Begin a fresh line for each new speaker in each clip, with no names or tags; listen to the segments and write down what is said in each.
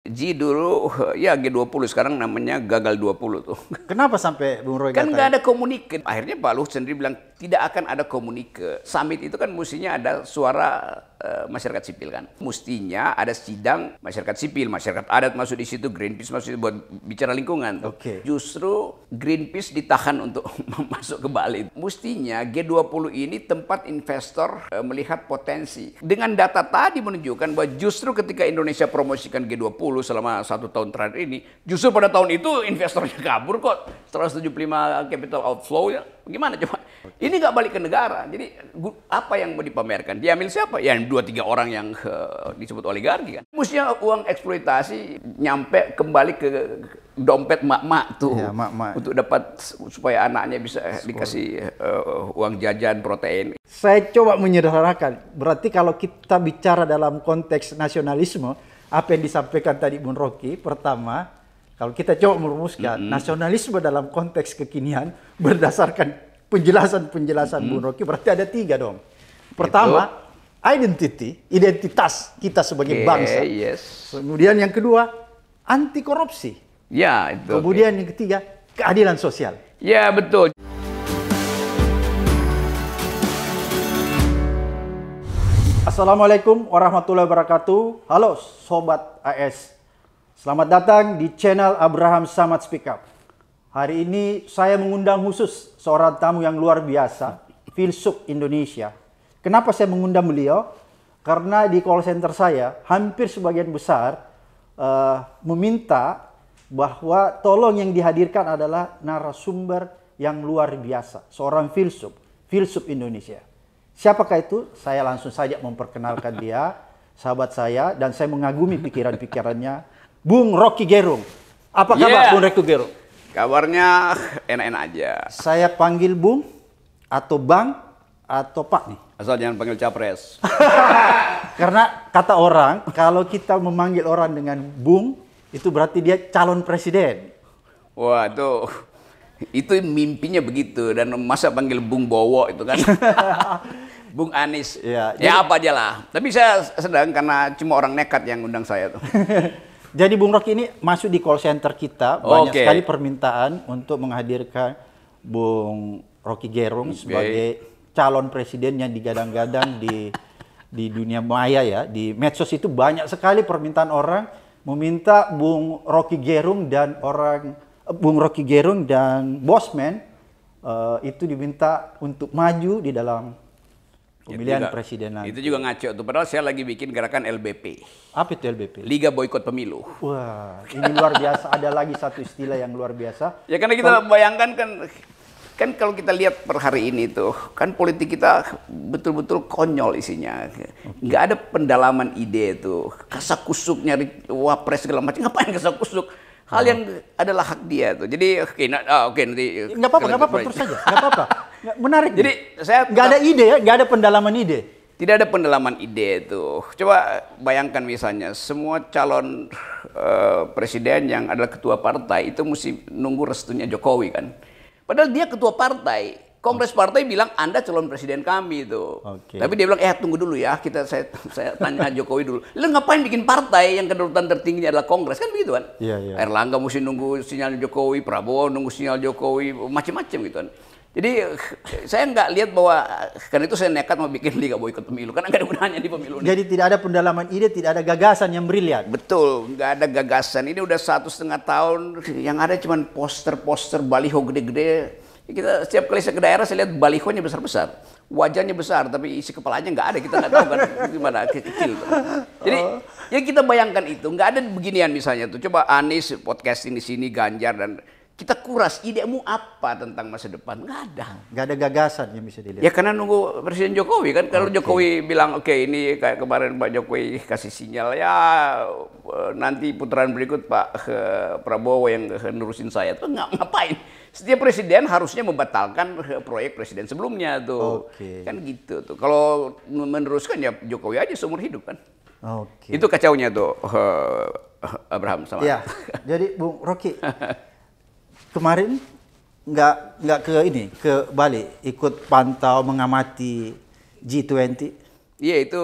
Ya G dulu ya G20 sekarang namanya gagal 20 tuh.
Kenapa sampai Bung Roy Kan nggak
ada komunikasi? Akhirnya Pak Luhut sendiri bilang tidak akan ada komunike. Summit itu kan mestinya ada suara uh, masyarakat sipil kan. Mestinya ada sidang masyarakat sipil, masyarakat adat masuk di situ, Greenpeace masuk situ buat bicara lingkungan. Oke. Okay. Justru Greenpeace ditahan untuk masuk ke Bali. Mestinya G20 ini tempat investor uh, melihat potensi. Dengan data tadi menunjukkan bahwa justru ketika Indonesia promosikan G20 selama satu tahun terakhir ini, justru pada tahun itu investornya kabur kok. 175 capital outflow ya Gimana coba? Ini nggak balik ke negara. Jadi apa yang mau dipamerkan? Diambil siapa? Ya, yang dua tiga orang yang uh, disebut oligarki kan. Mestinya uang eksploitasi nyampe kembali ke dompet mak-mak tuh ya, mak -mak. untuk dapat supaya anaknya bisa Sekolah. dikasih uh, uang jajan protein.
Saya coba menyederhanakan. Berarti kalau kita bicara dalam konteks nasionalisme, apa yang disampaikan tadi Bung Rocky, pertama kalau kita coba merumuskan mm -hmm. nasionalisme dalam konteks kekinian berdasarkan penjelasan-penjelasan mm -hmm. Bung Rocky berarti ada tiga dong. Pertama, Itu. identity, identitas kita sebagai okay, bangsa.
Yes.
Kemudian yang kedua,
anti korupsi. Ya,
itu. Kemudian okay. yang ketiga, keadilan sosial.
Ya, betul.
Assalamualaikum warahmatullahi wabarakatuh. Halo sobat AS Selamat datang di channel Abraham Samad Speak Up. Hari ini saya mengundang khusus seorang tamu yang luar biasa, filsuf Indonesia. Kenapa saya mengundang beliau? Karena di call center saya hampir sebagian besar uh, meminta bahwa tolong yang dihadirkan adalah narasumber yang luar biasa, seorang filsuf, filsuf Indonesia. Siapakah itu? Saya langsung saja memperkenalkan dia, sahabat saya, dan saya mengagumi pikiran-pikirannya Bung Rocky Gerung. Apa kabar Bung Rocky
Gerung? Kabarnya enak-enak aja.
Saya panggil Bung atau Bang atau Pak nih?
Asal jangan panggil capres.
Karena kata orang kalau kita memanggil orang dengan Bung itu berarti dia calon presiden.
Wah itu itu mimpinya begitu dan masa panggil Bung Bowo itu kan. Bung Anis. Ya, ya jadi, apa aja lah. Tapi saya sedang karena cuma orang nekat yang undang saya tuh.
Jadi Bung Rocky ini masuk di call center kita banyak okay. sekali permintaan untuk menghadirkan Bung Rocky Gerung okay. sebagai calon presiden yang digadang-gadang di di dunia maya ya di medsos itu banyak sekali permintaan orang meminta Bung Rocky Gerung dan orang Bung Rocky Gerung dan Bosman uh, itu diminta untuk maju di dalam
Pemilihan juga, presiden nanti. Itu juga ngaco tuh. Padahal saya lagi bikin gerakan LBP. Apa itu LBP? Liga Boykot Pemilu. Wah,
ini luar biasa. Ada lagi satu istilah yang luar biasa. Ya karena kita Kalo... bayangkan
kan kan kalau kita lihat per hari ini tuh kan politik kita betul-betul konyol isinya nggak ada pendalaman ide tuh kasakusuk nyari wapres segala macam ngapain kasakusuk hal oh. yang adalah hak dia tuh. Jadi oke, okay, nah, oke okay, nanti eh, nggak apa-apa, nggak apa-apa terus saja,
nggak apa-apa. Menarik. Jadi nih. saya nggak ada ide ya, nggak ada pendalaman ide.
Tidak ada pendalaman ide itu. Coba bayangkan misalnya semua calon uh, presiden yang adalah ketua partai itu mesti nunggu restunya Jokowi kan. Padahal dia ketua partai, Kongres partai bilang Anda calon presiden kami itu. Okay. Tapi dia bilang, eh tunggu dulu ya, kita saya saya tanya Jokowi dulu. Lu ngapain bikin partai yang kedudukan tertingginya adalah Kongres kan begitu kan? Yeah, yeah. Erlangga mesti nunggu sinyal Jokowi, Prabowo nunggu sinyal Jokowi, macam-macam gitu kan. Jadi saya nggak lihat bahwa karena itu saya nekat mau bikin liga Boykot pemilu karena nggak ada gunanya di pemilu. Ini. Jadi tidak ada pendalaman ide, tidak ada gagasan yang brilian. Betul, nggak ada gagasan. Ini udah satu setengah tahun yang ada cuma poster-poster baliho gede-gede kita setiap kali saya ke daerah saya lihat balihonya besar-besar, wajahnya besar, tapi isi kepalanya nggak ada, kita nggak tahu kan gimana kecil. Jadi oh. ya kita bayangkan itu, nggak ada beginian misalnya tuh. Coba Anies podcasting di sini, Ganjar dan kita kuras idemu apa tentang masa depan nggak ada nggak ada gagasan yang bisa dilihat ya karena nunggu presiden jokowi kan kalau okay. jokowi bilang oke okay, ini kayak kemarin pak jokowi kasih sinyal ya eh, nanti putaran berikut pak eh, prabowo yang eh, nurusin saya tuh nggak ngapain setiap presiden harusnya membatalkan proyek presiden sebelumnya tuh okay. kan gitu tuh kalau meneruskan ya jokowi aja seumur hidup kan okay. itu kacaunya tuh Abraham sama ya. jadi bung rocky
kemarin nggak nggak ke ini ke Bali ikut pantau mengamati G20?
Iya itu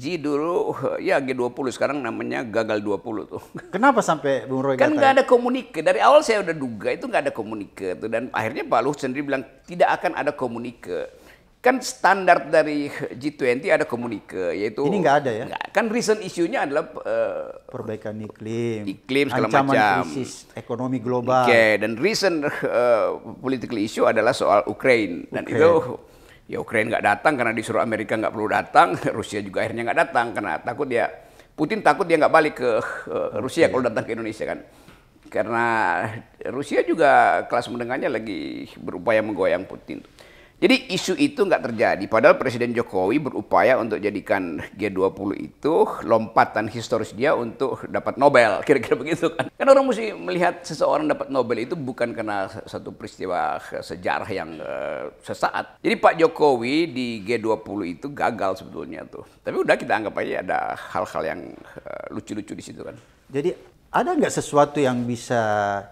G dulu ya G20 sekarang namanya gagal 20 tuh.
Kenapa sampai Bung Roy Kan nggak
ada komunike. Dari awal saya udah duga itu nggak ada komunike tuh dan akhirnya Pak Luhut sendiri bilang tidak akan ada komunike kan standar dari G20 ada komunike yaitu ini nggak ada ya enggak. kan recent isunya adalah uh, perbaikan iklim iklim segala ancaman macam krisis ekonomi global oke okay. dan recent uh, political issue adalah soal Ukraine dan itu ya Ukraine nggak datang karena disuruh Amerika nggak perlu datang Rusia juga akhirnya nggak datang karena takut dia Putin takut dia nggak balik ke uh, Rusia okay. kalau datang ke Indonesia kan karena Rusia juga kelas menengahnya lagi berupaya menggoyang Putin jadi isu itu nggak terjadi. Padahal Presiden Jokowi berupaya untuk jadikan G20 itu lompatan historis dia untuk dapat Nobel. Kira-kira begitu kan. Kan orang mesti melihat seseorang dapat Nobel itu bukan karena satu peristiwa eh, sejarah yang uh, sesaat. Jadi Pak Jokowi di G20 itu gagal sebetulnya tuh. Tapi udah kita anggap aja ada hal-hal yang eh, lucu-lucu uh, di situ kan.
Jadi ada nggak sesuatu yang bisa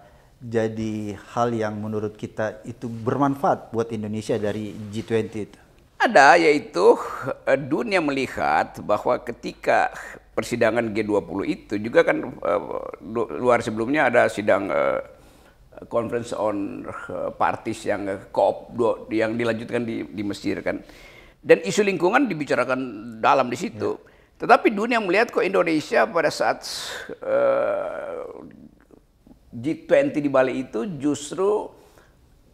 jadi hal yang menurut kita itu bermanfaat buat Indonesia dari G20 itu?
Ada, yaitu eh, dunia melihat bahwa ketika persidangan G20 itu juga kan eh, luar sebelumnya ada sidang eh, conference on parties yang koop yang dilanjutkan di, di Mesir kan. Dan isu lingkungan dibicarakan dalam di situ. Ya. Tetapi dunia melihat kok Indonesia pada saat uh, G20 di Bali itu justru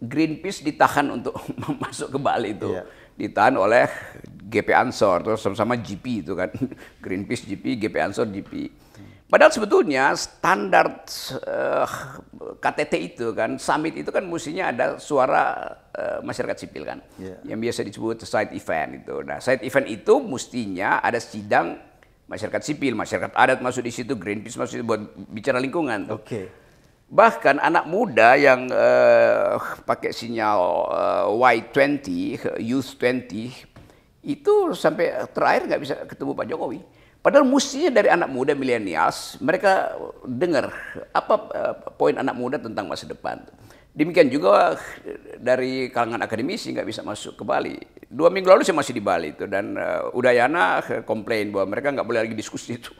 Greenpeace ditahan untuk masuk ke Bali itu. Yeah. Ditahan oleh GP Ansor, terus sama-sama GP itu kan. Greenpeace GP, GP Ansor GP. Padahal sebetulnya standar uh, eh, KTT itu kan, summit itu kan mestinya ada suara uh, masyarakat sipil kan. Yeah. Yang biasa disebut side event itu. Nah side event itu mestinya ada sidang masyarakat sipil, masyarakat adat masuk di situ, Greenpeace masuk di situ buat bicara lingkungan. Oke. Okay. Bahkan anak muda yang uh, pakai sinyal uh, Y20, Youth 20, itu sampai terakhir nggak bisa ketemu Pak Jokowi. Padahal mestinya dari anak muda milenials, mereka dengar apa uh, poin anak muda tentang masa depan. Demikian juga dari kalangan akademisi nggak bisa masuk ke Bali. Dua minggu lalu saya masih di Bali itu dan uh, Udayana komplain bahwa mereka nggak boleh lagi diskusi itu.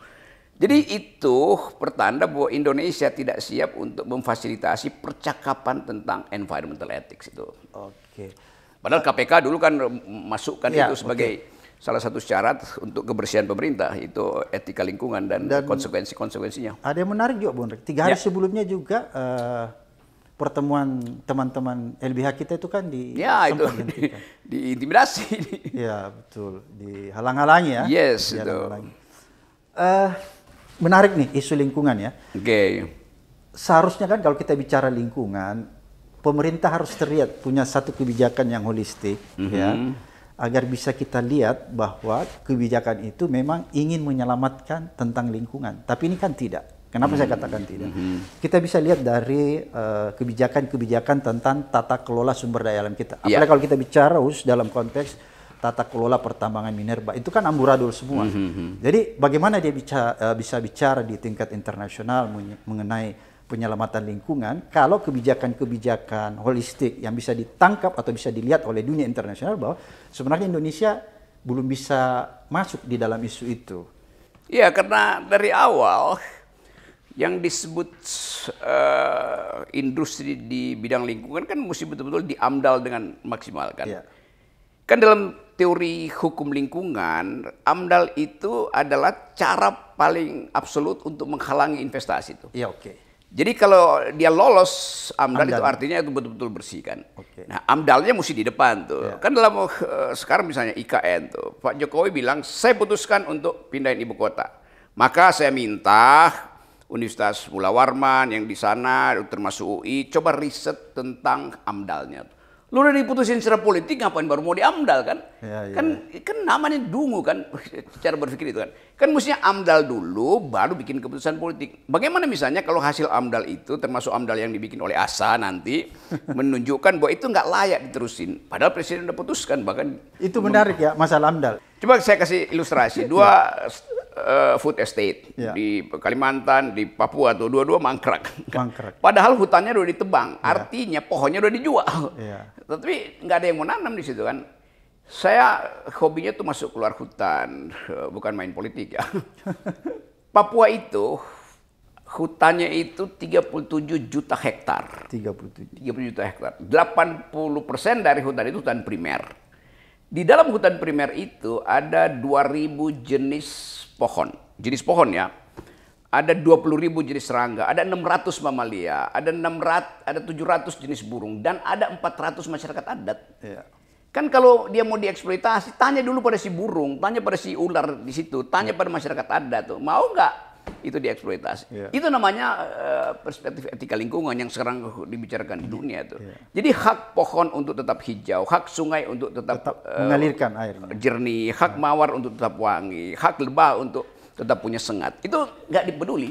Jadi itu pertanda bahwa Indonesia tidak siap untuk memfasilitasi percakapan tentang environmental ethics itu.
Oke.
Padahal KPK dulu kan masukkan ya, itu sebagai okay. salah satu syarat untuk kebersihan pemerintah itu etika lingkungan dan, dan konsekuensi-konsekuensinya. Ada yang menarik
juga, Bung. Tiga hari ya. sebelumnya juga uh, pertemuan teman-teman LBH kita itu kan di ya, itu di, diintimidasi. Di ya betul, dihalang-halangi ya. Yes, di itu. Uh, menarik nih isu lingkungan ya. Oke. Okay. Seharusnya kan kalau kita bicara lingkungan, pemerintah harus terlihat punya satu kebijakan yang holistik mm -hmm. ya mm-hmm. agar bisa kita lihat bahwa kebijakan itu memang ingin menyelamatkan tentang lingkungan. Tapi ini kan tidak. Kenapa hmm. saya mm-hmm. katakan tidak? Hmm. Kita bisa lihat dari eh, kebijakan-kebijakan uh, tentang tata kelola sumber daya alam kita. Iya. Apalagi yeah. kalau kita bicara us dalam konteks tata kelola pertambangan minerba itu kan amburadul semua. Mm -hmm. Jadi bagaimana dia bisa eh, bisa bicara di tingkat internasional mengenai penyelamatan lingkungan kalau kebijakan-kebijakan holistik yang bisa ditangkap atau bisa dilihat oleh dunia internasional bahwa sebenarnya Indonesia belum bisa masuk di dalam isu itu.
Iya, karena dari awal yang disebut uh, industri di bidang lingkungan kan mesti betul-betul diamdal dengan maksimal kan. Ya. Kan dalam teori hukum lingkungan, AMDAL itu adalah cara paling absolut untuk menghalangi investasi itu. Iya, oke. Okay. Jadi kalau dia lolos AMDAL, AMDAL. itu artinya itu betul-betul bersih kan. Okay. Nah, AMDALnya mesti di depan tuh. Yeah. Kan dalam uh, sekarang misalnya IKN tuh, Pak Jokowi bilang saya putuskan untuk pindahin ibu kota. Maka saya minta Universitas Mula Warman yang di sana termasuk UI coba riset tentang AMDALnya tuh. Lu udah diputusin secara politik ngapain baru mau diamdal kan? Ya, ya. Kan kan namanya dungu kan cara berpikir itu kan. Kan mestinya amdal dulu baru bikin keputusan politik. Bagaimana misalnya kalau hasil amdal itu termasuk amdal yang dibikin oleh ASA nanti menunjukkan bahwa itu nggak layak diterusin. Padahal presiden udah putuskan bahkan
Itu menarik ya masalah amdal.
Coba saya kasih ilustrasi dua iya uh, food estate yeah. di Kalimantan, di Papua tuh dua-dua mangkrak. Mangkrak. Padahal hutannya udah ditebang, yeah. artinya pohonnya udah dijual. Yeah. Tapi nggak ada yang mau nanam di situ kan. Saya hobinya tuh masuk keluar hutan, eh, bukan main politik ya. Papua itu hutannya itu 37 juta hektar. 37. tujuh juta hektar. 80% dari hutan itu hutan primer. Di dalam hutan primer itu ada 2000 jenis pohon. Jenis pohon ya. Ada 20 ribu jenis serangga, ada 600 mamalia, ada 600, ada 700 jenis burung, dan ada 400 masyarakat adat. Ya. Kan kalau dia mau dieksploitasi, tanya dulu pada si burung, tanya pada si ular di situ, tanya ya. pada masyarakat adat tuh, mau nggak itu dieksploitasi. Yeah. Itu namanya uh, perspektif etika lingkungan yang sekarang dibicarakan di iya. dunia itu. Yeah. Jadi hak pohon untuk tetap hijau, hak sungai untuk tetap, tetap uh, mengalirkan air jernih, hak yeah. mawar untuk tetap wangi, hak lebah untuk tetap punya sengat. Itu nggak dipeduli.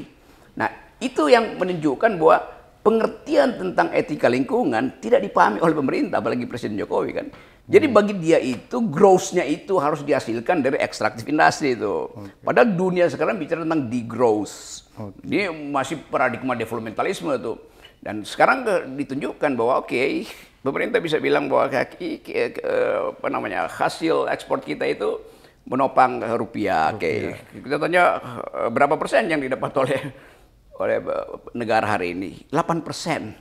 Nah, itu yang menunjukkan bahwa pengertian tentang etika lingkungan tidak dipahami oleh pemerintah apalagi Presiden Jokowi kan. Jadi hmm. bagi dia itu growth-nya itu harus dihasilkan dari ekstraktif industri itu. Okay. Padahal dunia sekarang bicara tentang degrowth. Okay. Ini masih paradigma developmentalisme itu. Dan sekarang ditunjukkan bahwa oke, okay, pemerintah bisa bilang bahwa kaki apa namanya hasil ekspor kita itu menopang rupiah. Oke, okay. kita tanya berapa persen yang didapat oleh oleh eh, negara hari ini? 8 persen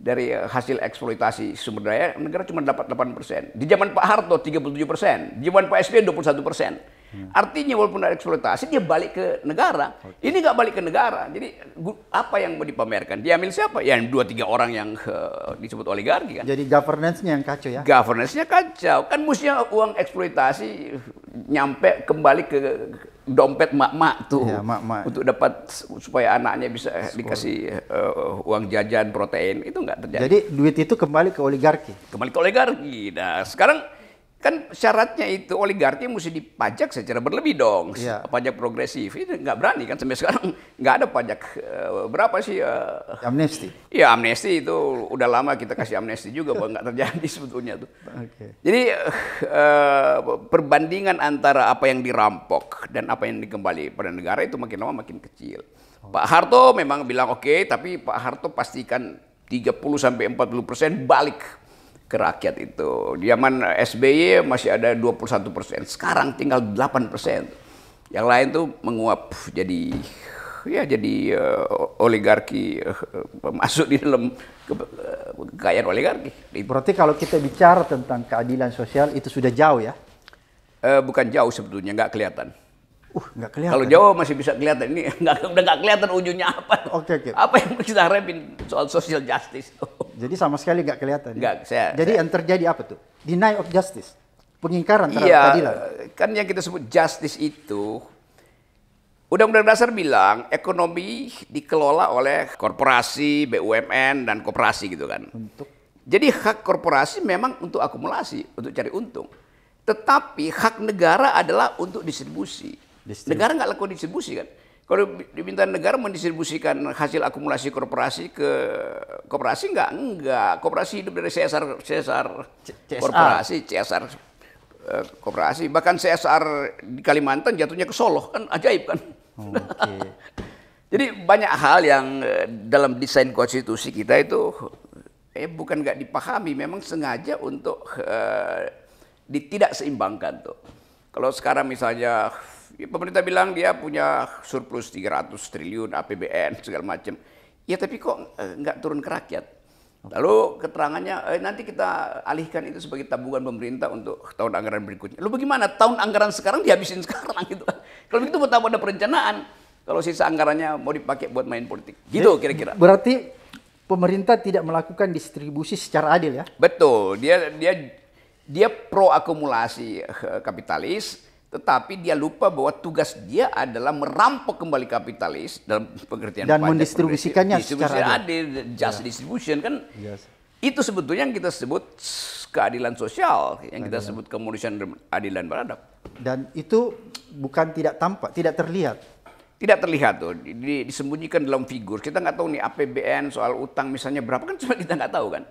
dari eh, hasil eksploitasi sumber daya negara cuma dapat 8 persen. Di zaman Pak Harto 37 persen, di zaman Pak SBY 21 persen. Hmm. Artinya walaupun ada eksploitasi dia balik ke negara. Okay. Ini nggak balik ke negara. Jadi apa yang mau dipamerkan? Diambil siapa? Ya, yang dua tiga orang yang uh, disebut oligarki kan. Jadi
governance-nya yang kacau ya.
Governance-nya kacau. Kan mestinya uang eksploitasi nyampe kembali ke dompet mak-mak tuh ya, mak -mak. untuk dapat supaya anaknya bisa Sekolah. dikasih uh, uang jajan protein itu nggak terjadi. Jadi
duit itu kembali ke oligarki.
Kembali ke oligarki. Nah sekarang Kan syaratnya itu oligarki mesti dipajak secara berlebih dong, ya. pajak progresif. ini nggak berani kan sampai sekarang nggak ada pajak uh, berapa sih? Uh, amnesti. Iya amnesti itu udah lama kita kasih amnesti juga bahwa nggak terjadi sebetulnya tuh. Okay. Jadi uh, perbandingan antara apa yang dirampok dan apa yang dikembali pada negara itu makin lama makin kecil. Oh. Pak Harto memang bilang oke, okay, tapi Pak Harto pastikan 30 sampai 40 persen balik ke rakyat itu. Zaman SBY masih ada 21 persen, sekarang tinggal 8 persen. Yang lain tuh menguap jadi ya jadi uh, oligarki uh, masuk di dalam ke, uh, kekayaan oligarki. Berarti
kalau kita bicara tentang keadilan sosial itu sudah jauh ya?
Uh, bukan jauh sebetulnya, nggak kelihatan.
Uh, nggak kelihatan. Kalau
jauh masih bisa kelihatan ini, nggak udah nggak kelihatan ujungnya apa. Oke okay, oke. Okay. Apa yang kita harapin soal social justice Tuh? Jadi sama sekali nggak kelihatan. Ya? Nggak, saya,
Jadi saya, yang terjadi apa tuh? Deny of justice, pengingkaran terhadap iya, keadilan.
Kan yang kita sebut justice itu, Undang-Undang Dasar bilang ekonomi dikelola oleh korporasi, BUMN dan koperasi gitu kan. Untuk? Jadi hak korporasi memang untuk akumulasi, untuk cari untung. Tetapi hak negara adalah untuk distribusi. distribusi. Negara nggak lakukan distribusi kan. Kalau diminta negara mendistribusikan hasil akumulasi korporasi ke korporasi enggak? Enggak. Korporasi hidup dari CSR CSR CSR korporasi, CSR eh, korporasi. Bahkan CSR di Kalimantan jatuhnya ke Solo kan ajaib kan. Okay. Jadi banyak hal yang eh, dalam desain konstitusi kita itu eh bukan nggak dipahami, memang sengaja untuk eh, tidak seimbangkan tuh. Kalau sekarang misalnya Iya, pemerintah bilang dia punya surplus 300 triliun APBN segala macam. Ya tapi kok eh, nggak turun ke rakyat? Lalu keterangannya eh, nanti kita alihkan itu sebagai tabungan pemerintah untuk tahun anggaran berikutnya. Lalu bagaimana tahun anggaran sekarang dihabisin sekarang gitu? Kalau begitu mau ada perencanaan. Kalau sisa anggarannya mau dipakai buat main politik. Gitu kira-kira.
Berarti pemerintah tidak melakukan distribusi secara adil ya?
Betul. Dia dia dia pro akumulasi eh, kapitalis tetapi dia lupa bahwa tugas dia adalah merampok kembali kapitalis dalam pengertian dan mendistribusikannya secara adil, just ya. distribution kan. Yes. Itu sebetulnya yang kita sebut keadilan sosial, yang kita sebut kemanusiaan adil dan beradab. Dan itu
bukan tidak tampak, tidak terlihat
tidak terlihat tuh disembunyikan dalam figur kita nggak tahu nih APBN soal utang misalnya berapa kan cuma kita nggak tahu kan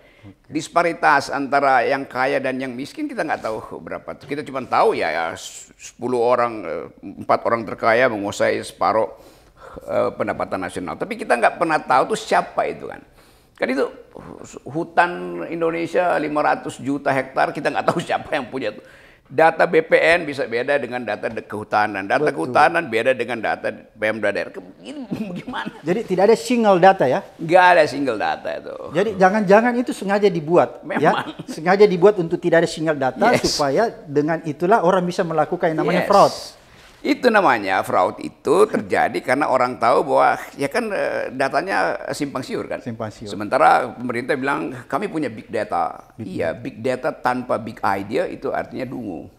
disparitas antara yang kaya dan yang miskin kita nggak tahu berapa tuh kita cuma tahu ya, ya 10 orang eh, empat orang terkaya menguasai separuh uh, pendapatan nasional tapi kita nggak pernah tahu tuh siapa itu kan kan itu hutan Indonesia 500 juta hektar kita nggak tahu siapa yang punya tuh Data BPN bisa beda dengan data kehutanan. Data Betul. kehutanan beda dengan data Pemda daerah. Ini gimana?
Jadi tidak ada single data ya?
Gak ada single data itu.
Jadi jangan-jangan itu sengaja dibuat. Ya? Memang. Ya? Sengaja dibuat untuk tidak ada single data yes. supaya dengan itulah orang bisa melakukan yang namanya yes. fraud.
Itu namanya fraud itu terjadi karena orang tahu bahwa ya kan eh, datanya simpang siur kan. Simpang siur. Sementara pemerintah bilang kami punya big data. Big iya, big data tanpa big idea itu artinya dungu.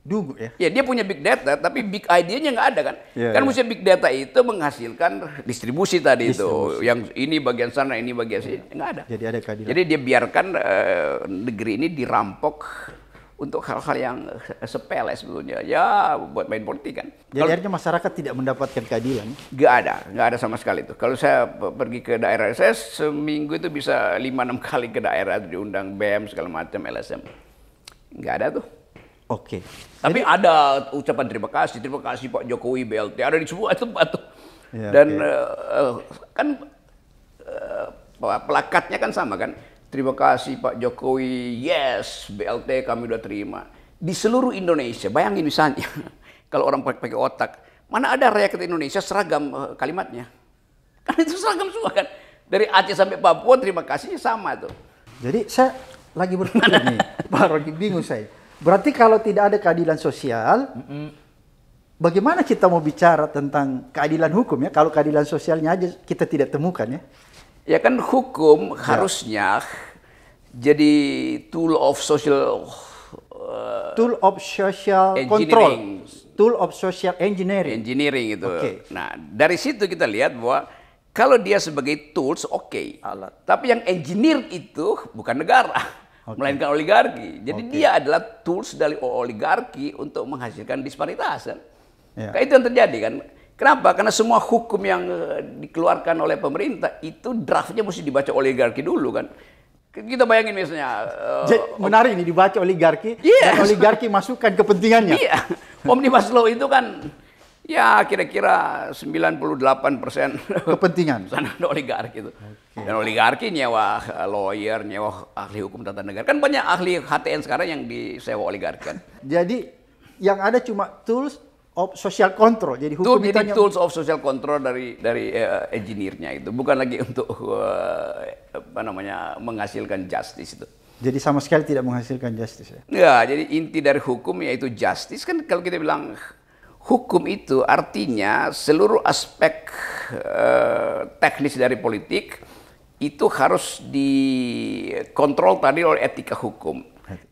Dungu ya? Ya dia punya big data tapi big idenya nggak ada kan. Ya, kan ya. mesti big data itu menghasilkan distribusi tadi distribusi. itu. Yang ini bagian sana, ini bagian sini. Nggak ada. Jadi ada keadilan. Jadi dia biarkan uh, negeri ini dirampok untuk hal-hal yang eh, sepele sebetulnya. Ya buat main politik kan. Jadi akhirnya masyarakat tidak mendapatkan keadilan? Gak ada, gak ada sama sekali itu. Kalau saya pergi ke daerah, saya seminggu itu bisa 5-6 kali ke daerah diundang BEM segala macam LSM. Gak ada tuh. Oke. Okay. Tapi Jadi, ada ucapan terima kasih, terima kasih Pak Jokowi BLT ada di semua tempat tuh. Ya, Dan okay. uh, eh, eh, kan uh, plakatnya kan sama kan. Terima kasih Pak Jokowi. Yes, BLT kami sudah terima. Di seluruh Indonesia, bayangin misalnya, kalau orang pakai otak, mana ada rakyat Indonesia seragam eh, kalimatnya? Kan itu seragam semua kan. Dari Aceh sampai Papua, terima kasihnya sama tuh.
Jadi saya lagi berpikir nih, Pak Rogi, bingung saya. Berarti kalau tidak ada keadilan sosial, mm -mm. bagaimana kita mau bicara tentang keadilan hukum ya? Kalau keadilan sosialnya aja kita tidak temukan ya?
Ya kan hukum ya. harusnya jadi tool of social uh, tool of social control, tool of social engineering. Engineering itu. Okay. Nah, dari situ kita lihat bahwa kalau dia sebagai tools oke. Okay. Alat. Tapi yang engineer itu bukan negara, okay. melainkan oligarki. Jadi okay. dia adalah tools dari oligarki untuk menghasilkan disparitas kan. Ya. itu yang terjadi kan Kenapa? Karena semua hukum yang eh, dikeluarkan oleh pemerintah itu draftnya mesti dibaca oligarki dulu kan. Kita bayangin misalnya. Uh,
Menarik ini dibaca oligarki yes. Iya. dan oligarki masukkan kepentingannya. Iya.
Omnibus Law itu kan ya kira-kira 98 persen kepentingan sana ada oligarki itu. Okay. Dan oligarki nyewa eh, lawyer, nyewa ahli hukum tata negara. Kan banyak ahli HTN sekarang yang disewa oligarki kan.
Jadi yang ada cuma tools of social control. Jadi hukum itu menjadi tools
of social control dari dari uh, engineer-nya itu, bukan lagi untuk uh, apa namanya menghasilkan justice itu.
Jadi sama sekali tidak menghasilkan justice ya.
Ya, jadi inti dari hukum yaitu justice kan kalau kita bilang hukum itu artinya seluruh aspek uh, teknis dari politik itu harus dikontrol tadi oleh etika hukum.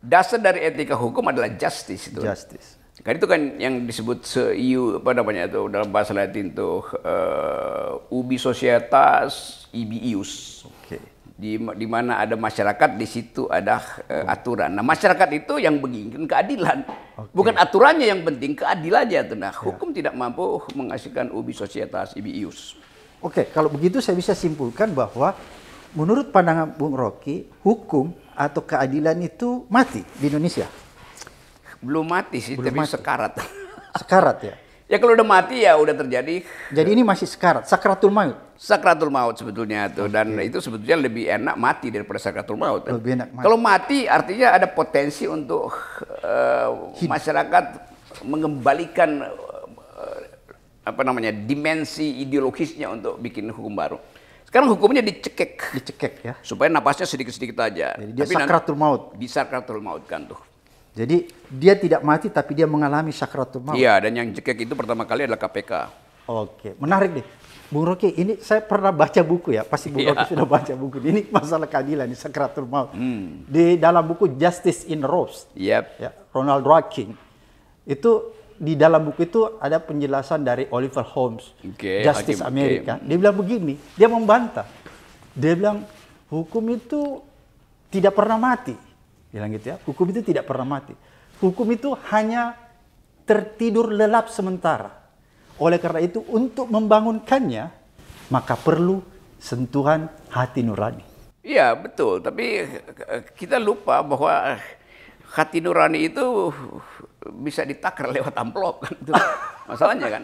Dasar dari etika hukum adalah justice itu. Justice. Kan itu kan yang disebut seiu apa namanya itu dalam bahasa Latin tuh eh, uh, ubi societas ibi ius. Okay. Di, di mana ada masyarakat di situ ada uh, aturan. Nah masyarakat itu yang menginginkan keadilan, okay. bukan aturannya yang penting keadilannya tuh. Nah ya. hukum yeah. tidak mampu menghasilkan ubi societas ibi ius. Oke okay, kalau begitu
saya bisa simpulkan bahwa menurut pandangan Bung Rocky hukum atau keadilan itu mati di Indonesia.
Belum mati sih, Belum tapi sekarat. Sekarat ya? ya kalau udah mati ya udah terjadi. Jadi ini masih sekarat, sakratul maut? Sakratul maut sebetulnya tuh. Okay. Dan itu sebetulnya lebih enak mati daripada sakratul maut. Lebih enak mati. Kalau mati artinya ada potensi untuk uh, masyarakat mengembalikan uh, apa namanya dimensi ideologisnya untuk bikin hukum baru. Sekarang hukumnya dicekek. Dicekek ya. Supaya napasnya sedikit-sedikit aja. Jadi dia Tapi sakratul maut. Bisa sakratul maut kan tuh.
Jadi dia tidak mati tapi dia mengalami sakratul maut. Iya, dan
yang cekek itu pertama kali adalah KPK. Oke,
menarik deh, Bung Rocky, ini saya pernah baca buku ya, pasti Bung ya. Rocky sudah baca buku. Ini masalah keadilan, ini sakratul maut. Hmm. Di dalam buku Justice in Robes, yep. ya, Ronald Rocking, itu di dalam buku itu ada penjelasan dari Oliver Holmes, okay, Justice okay. Amerika. Okay. Dia bilang begini, dia membantah. Dia bilang hukum itu tidak pernah mati bilang gitu ya hukum itu tidak pernah mati hukum itu hanya tertidur lelap sementara oleh karena itu untuk membangunkannya maka perlu sentuhan hati nurani
iya betul tapi kita lupa bahwa hati nurani itu bisa ditakar lewat amplop kan itu masalahnya kan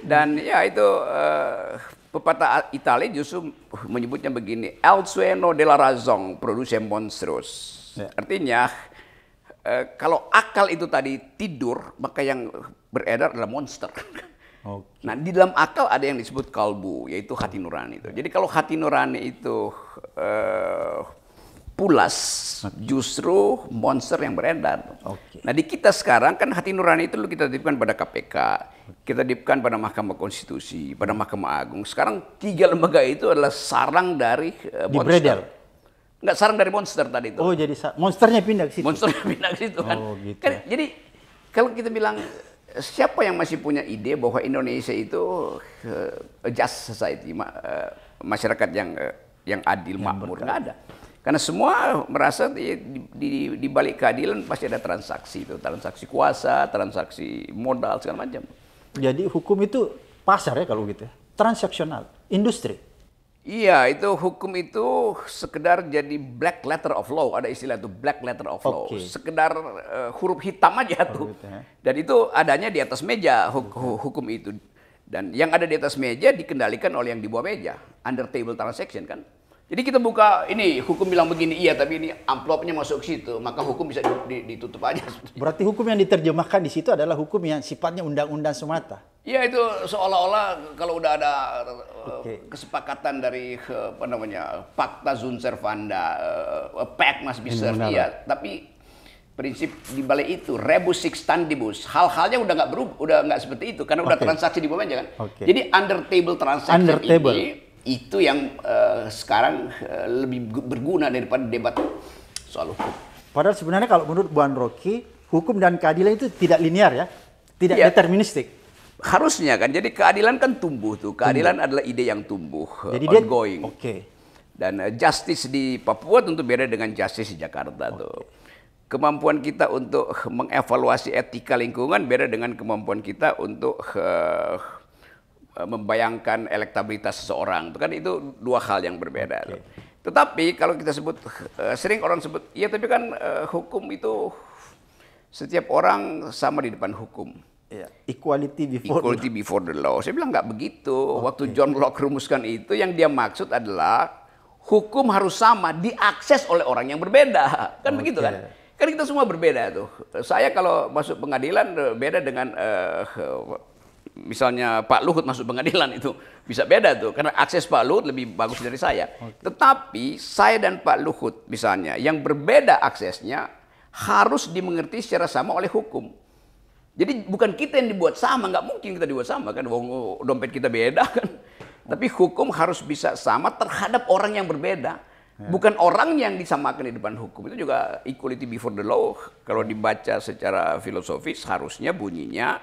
dan ya itu uh, pepatah Italia justru menyebutnya begini El sueno della razon produce monstruos Yeah. Artinya uh, kalau akal itu tadi tidur, maka yang beredar adalah monster. Okay. Nah, di dalam akal ada yang disebut kalbu, yaitu hati nurani itu. Jadi kalau hati nurani itu uh, pulas, justru monster yang beredar. Okay. Nah, di kita sekarang kan hati nurani itu kita titipkan pada KPK, kita titipkan pada Mahkamah Konstitusi, pada Mahkamah Agung. Sekarang tiga lembaga itu adalah sarang dari uh, monster. Di Enggak sarang dari monster tadi itu. Oh, jadi monsternya pindah ke situ. Monsternya pindah ke situ kan. Oh, gitu. kan ya. jadi kalau kita bilang siapa yang masih punya ide bahwa Indonesia itu uh, just society, ma uh, masyarakat yang uh, yang adil yang makmur enggak ada. Karena semua merasa di, di, di balik keadilan pasti ada transaksi itu, transaksi kuasa, transaksi modal segala macam.
Jadi hukum itu pasar ya kalau gitu, ya? transaksional, industri.
Iya, itu hukum itu sekedar jadi black letter of law. Ada istilah itu black letter of okay. law. Sekedar uh, huruf hitam aja tuh. ya. Dan itu adanya di atas meja huk hukum itu. Dan yang ada di atas meja dikendalikan oleh yang di bawah meja. Under table transaction kan. Jadi kita buka ini hukum bilang begini iya tapi ini amplopnya masuk ke situ maka hukum bisa ditutup aja.
Berarti hukum yang diterjemahkan di situ adalah hukum yang sifatnya undang-undang semata.
Ya itu seolah-olah kalau udah ada eh, okay. kesepakatan dari eh, apa namanya fakta Zunservanda, uh, eh, pak mas bisa ya. Tapi prinsip di balik itu rebus Standibus, hal-halnya udah nggak berubah, udah nggak seperti itu karena okay. udah transaksi di bawah aja kan. Okay. Jadi under table transaksi under table. itu yang uh, sekarang uh, lebih berguna daripada debat soal hukum.
Padahal sebenarnya kalau menurut Buan Rocky hukum dan keadilan itu tidak linear ya, tidak ya.
deterministik Harusnya kan, jadi keadilan kan tumbuh tuh. Keadilan tumbuh. adalah ide yang tumbuh, jadi ongoing. Oke. Okay. Dan eh, justice di Papua tentu beda dengan justice di Jakarta okay. tuh. Kemampuan kita untuk eh, mengevaluasi etika lingkungan beda dengan kemampuan kita untuk uh, membayangkan elektabilitas seseorang. Itu kan itu dua hal yang berbeda. Okay. Tetapi kalau kita sebut uh, sering orang sebut, ya tapi kan uh, hukum itu setiap orang sama di depan hukum. Yeah. Equality before Equality the law. before the law. Saya bilang nggak begitu. Okay. Waktu John Locke rumuskan itu, yang dia maksud adalah hukum harus sama diakses oleh orang yang berbeda. Kan okay. begitu kan? Kan kita semua berbeda tuh. Saya kalau masuk pengadilan eh, beda dengan uh, misalnya Pak Luhut masuk pengadilan itu bisa beda tuh karena akses Pak Luhut lebih bagus dari saya. Okay. Tetapi saya dan Pak Luhut misalnya yang berbeda aksesnya harus dimengerti secara sama oleh hukum. Jadi bukan kita yang dibuat sama, nggak mungkin kita dibuat sama kan, Wong oh, dompet kita beda kan. Tapi hukum harus bisa sama terhadap orang yang berbeda. Ya. Bukan orang yang disamakan di depan hukum itu juga equality before the law. Kalau dibaca secara filosofis harusnya bunyinya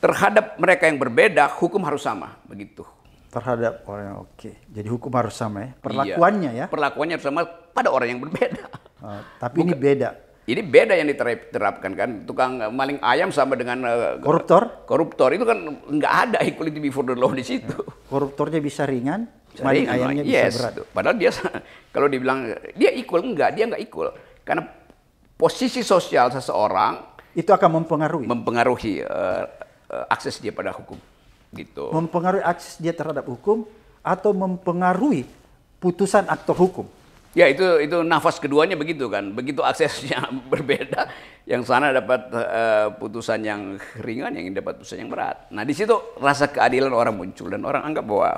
terhadap mereka yang berbeda hukum harus sama begitu.
Terhadap orang yang oke. Jadi hukum harus sama ya. Iya. Perlakuannya
iya. ya. Perlakuannya harus sama pada orang yang berbeda.
Uh, tapi Bukan,
ini beda ini beda yang diterapkan kan. Tukang eh, maling ayam sama dengan eh,
koruptor.
Koruptor itu kan nggak ada equality before the law di situ.
Koruptornya bisa ringan, bisa maling ringan, ayamnya yes. bisa berat.
Padahal dia kalau dibilang dia equal enggak, dia nggak equal. Karena posisi sosial seseorang itu akan mempengaruhi mempengaruhi uh, uh, akses dia pada hukum gitu.
Mempengaruhi akses dia terhadap hukum atau mempengaruhi putusan aktor hukum.
Ya itu itu nafas keduanya begitu kan, begitu aksesnya berbeda, yang sana dapat uh, putusan yang ringan, yang ini dapat putusan yang berat. Nah di situ rasa keadilan orang muncul dan orang anggap bahwa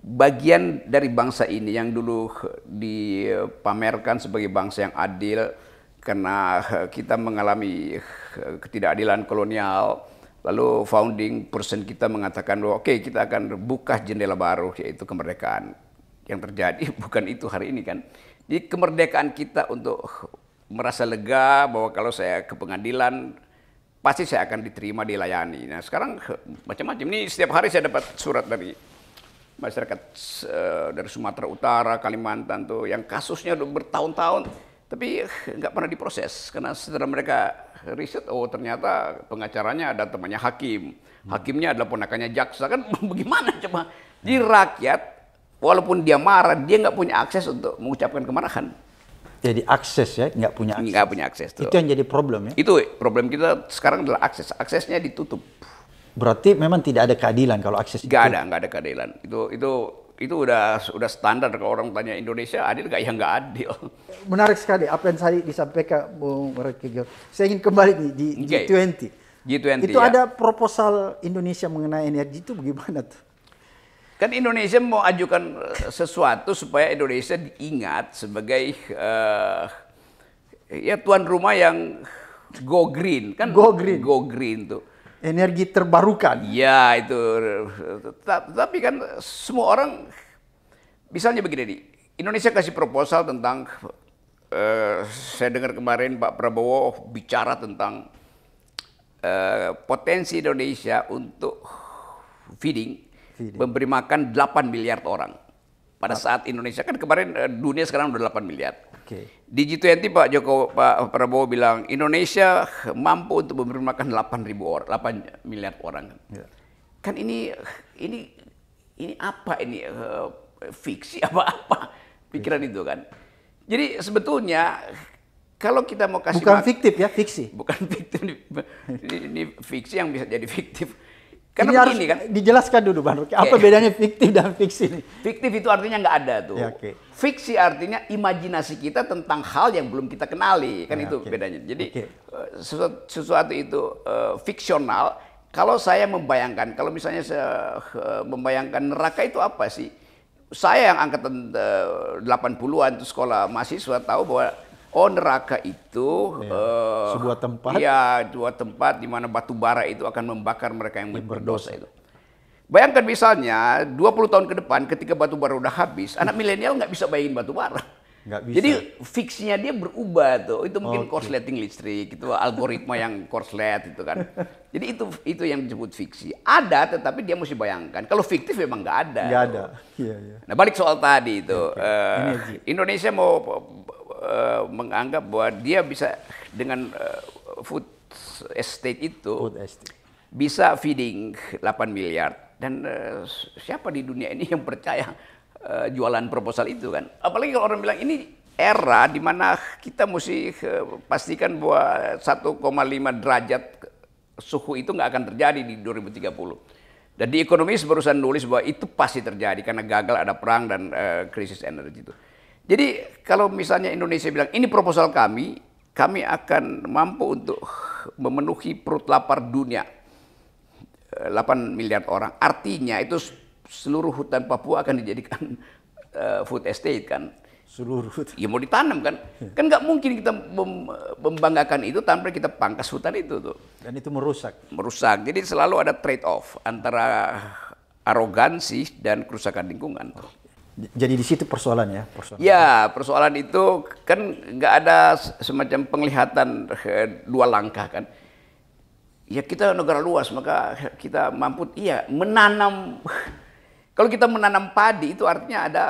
bagian dari bangsa ini yang dulu dipamerkan sebagai bangsa yang adil karena kita mengalami ketidakadilan kolonial. Lalu founding person kita mengatakan bahwa oke okay, kita akan buka jendela baru yaitu kemerdekaan yang terjadi bukan itu hari ini kan. di kemerdekaan kita untuk merasa lega bahwa kalau saya ke pengadilan pasti saya akan diterima dilayani. Nah sekarang macam-macam ini setiap hari saya dapat surat dari masyarakat eh, dari Sumatera Utara, Kalimantan tuh yang kasusnya udah bertahun-tahun tapi nggak pernah diproses karena setelah mereka riset oh ternyata pengacaranya ada temannya hakim, hakimnya adalah ponakannya jaksa kan bagaimana coba di rakyat Walaupun dia marah, dia nggak punya akses untuk mengucapkan kemarahan.
Jadi akses ya,
nggak punya akses. Nggak punya akses. Tuh. Itu yang jadi problem ya? Itu problem kita sekarang adalah akses. Aksesnya ditutup. Berarti memang tidak ada keadilan kalau akses gak itu? ada, nggak ada keadilan. Itu itu itu udah udah standar kalau orang tanya Indonesia adil nggak ya nggak adil.
Menarik sekali apa yang tadi disampaikan Bung Rekigel. Saya ingin kembali nih di G20.
G20. Itu ya. ada
proposal Indonesia mengenai energi itu bagaimana tuh?
Kan Indonesia mau ajukan eh, sesuatu supaya Indonesia diingat sebagai uh, ya tuan rumah yang go green kan go green go green tuh
energi terbarukan.
Ya itu. Tapi kan semua orang, misalnya begini nih, Indonesia kasih proposal tentang, uh, saya dengar kemarin Pak Prabowo bicara tentang uh, potensi Indonesia untuk feeding memberi makan 8 miliar orang. Pada ah. saat Indonesia kan kemarin eh, dunia sekarang udah 8 miliar. Okay. Di G20 Pak Joko Pak Prabowo bilang Indonesia mampu untuk memberi makan 8 ribu orang, 8 miliar orang. Yeah. Kan ini ini ini apa ini eh, fiksi apa apa pikiran yeah. itu kan. Jadi sebetulnya kalau kita mau kasih bukan fiktif ya fiksi bukan fiktif ini, ini fiksi yang bisa jadi fiktif
karena ini begini, kan?
dijelaskan dulu Bang Ruki, apa okay. bedanya fiktif dan fiksi ini? Fiktif itu artinya nggak ada tuh. Yeah, okay. Fiksi artinya imajinasi kita tentang hal yang belum kita kenali, kan yeah, itu okay. bedanya. Jadi okay. Eh, sesuatu, sesuatu itu uh, fiksional. Kalau saya membayangkan, kalau misalnya saya uh, membayangkan neraka itu apa sih? Saya yang angkatan uh, 80-an itu sekolah mahasiswa tahu bahwa Oh neraka itu ya. uh, sebuah tempat. Ya, dua tempat di mana batu bara itu akan membakar mereka yang, yang berdosa. itu. Bayangkan misalnya 20 tahun ke depan ketika batu bara udah habis, anak milenial nggak bisa bayangin batu bara. Nggak bisa. Jadi fiksinya dia berubah tuh. Itu mungkin okay. korsleting listrik, itu algoritma yang korslet itu kan. Jadi itu itu yang disebut fiksi. Ada tetapi dia mesti bayangkan. Kalau fiktif memang nggak ada. Nggak ada. Iya, iya. Nah balik soal tadi itu. Okay. Uh, eh, Indonesia mau Eh, menganggap bahwa dia bisa dengan uh, food estate itu food estate. bisa feeding 8 miliar dan uh, siapa di dunia ini yang percaya uh, jualan proposal itu kan apalagi kalau orang bilang ini era di mana kita mesti uh, pastikan bahwa 1,5 derajat suhu itu nggak akan terjadi di 2030 dan di ekonomis barusan nulis bahwa itu pasti terjadi karena gagal ada perang dan uh, krisis energi itu. Jadi kalau misalnya Indonesia bilang ini proposal kami, kami akan mampu untuk memenuhi perut lapar dunia 8 eh, miliar orang. Artinya itu seluruh hutan Papua akan dijadikan uh, food estate kan. Seluruh hutan. Ya mau ditanam kan. Ya. Kan nggak mungkin kita membanggakan itu tanpa kita pangkas hutan itu tuh. Dan itu merusak. Merusak. Jadi selalu ada trade off antara arogansi dan kerusakan lingkungan tuh.
Jadi di situ persoalan ya, persoalan. Ya,
persoalan itu kan nggak ada semacam penglihatan dua langkah kan. Ya kita negara luas maka kita mampu iya menanam kalau kita menanam padi itu artinya ada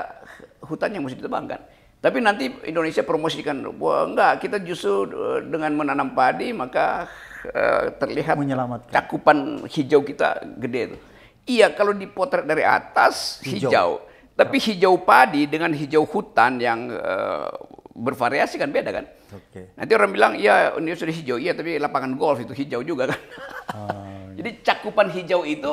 hutan yang mesti ditebangkan. Tapi nanti Indonesia promosikan, wah enggak, kita justru eh, dengan menanam padi maka eh, terlihat menyelamatkan cakupan hijau kita gede itu. Iya, kalau dipotret dari atas hijau. hijau. Tapi hijau padi dengan hijau hutan yang uh, bervariasi kan beda kan. Okay. Nanti orang bilang ya sudah hijau iya tapi lapangan golf itu hijau juga kan. Oh, iya. Jadi cakupan hijau itu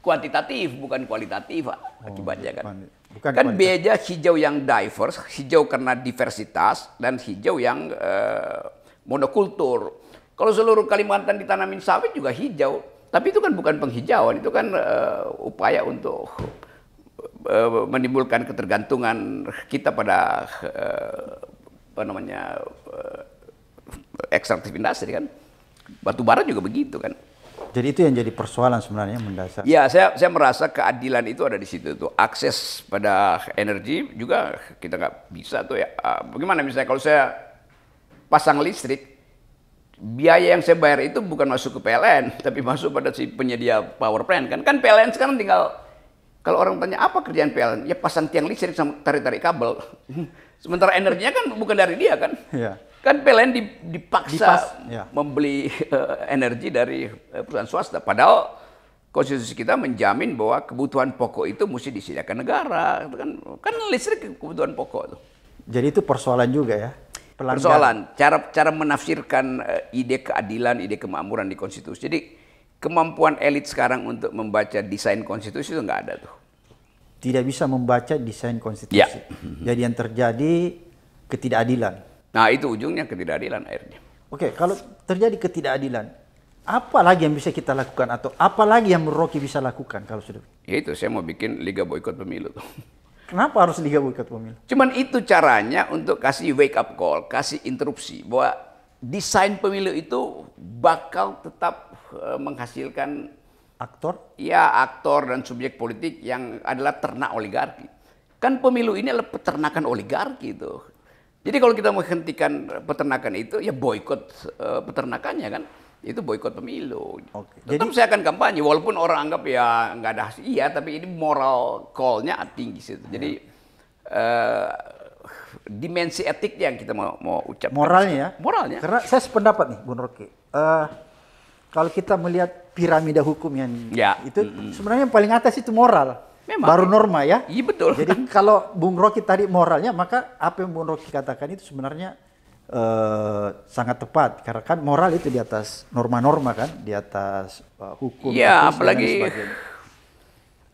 kuantitatif bukan kualitatif oh, akibatnya kan. Bukan kan beda hijau yang diverse, hijau karena diversitas dan hijau yang uh, monokultur. Kalau seluruh Kalimantan ditanamin sawit juga hijau, tapi itu kan bukan penghijauan, itu kan uh, upaya untuk Eh, menimbulkan ketergantungan kita pada eh, apa namanya eh, ekstraktif industri kan. Batu bara juga begitu kan. Jadi itu yang jadi persoalan sebenarnya mendasar. Ya, saya saya merasa keadilan itu ada di situ tuh. Akses pada energi juga kita nggak bisa tuh ya. Ah, bagaimana misalnya kalau saya pasang listrik, biaya yang saya bayar itu bukan masuk ke PLN, tapi masuk pada si penyedia power plant kan. Kan PLN sekarang tinggal kalau orang tanya apa kerjaan PLN, ya pasang tiang listrik sama tarik-tarik kabel. Sementara energinya kan bukan dari dia kan. Iya. Kan PLN dipaksa Dipas, ya. membeli uh, energi dari eh, perusahaan swasta. Padahal konstitusi kita menjamin bahwa kebutuhan pokok itu mesti disediakan negara. Gitu kan, kan listrik kebutuhan pokok tuh.
Jadi itu persoalan juga ya. Pelanggan. Persoalan
cara cara menafsirkan uh, ide keadilan, ide kemakmuran di konstitusi. Jadi kemampuan elit sekarang untuk membaca desain konstitusi itu nggak ada tuh.
Tidak bisa membaca desain konstitusi. Ya. Jadi yang terjadi ketidakadilan.
Nah itu ujungnya ketidakadilan akhirnya.
Oke, kalau terjadi ketidakadilan, apa lagi yang bisa kita lakukan atau apa lagi yang Rocky bisa lakukan kalau sudah?
Ya itu saya mau bikin liga boykot pemilu tuh.
Kenapa harus liga boykot pemilu?
Cuman itu caranya untuk kasih wake up call, kasih interupsi bahwa desain pemilu itu bakal tetap Eh, menghasilkan aktor? Ya, aktor dan subjek politik yang adalah ternak oligarki. Kan pemilu ini adalah peternakan oligarki itu. Jadi kalau kita menghentikan peternakan itu, ya boykot eh, peternakannya kan. Itu boykot pemilu. Oke. Tetap Jadi, saya akan kampanye, walaupun orang anggap ya nggak ada hasil. Iya, tapi ini moral call-nya tinggi situ. Jadi Jadi iya. uh, eh, dimensi etik yang kita mau, mau ucap Moralnya ya? Moralnya. Karena
saya sependapat nih, Bu Rocky. Uh, kalau kita melihat piramida hukum yang
ya. itu mm-hmm.
sebenarnya yang paling atas itu moral. Memang. Baru norma ya. Iya betul. Jadi kalau Bung Rocky tadi moralnya maka apa yang Bung Rocky katakan itu sebenarnya uh, sangat tepat karena kan moral itu di atas norma-norma kan, di atas uh, hukum. Iya, apalagi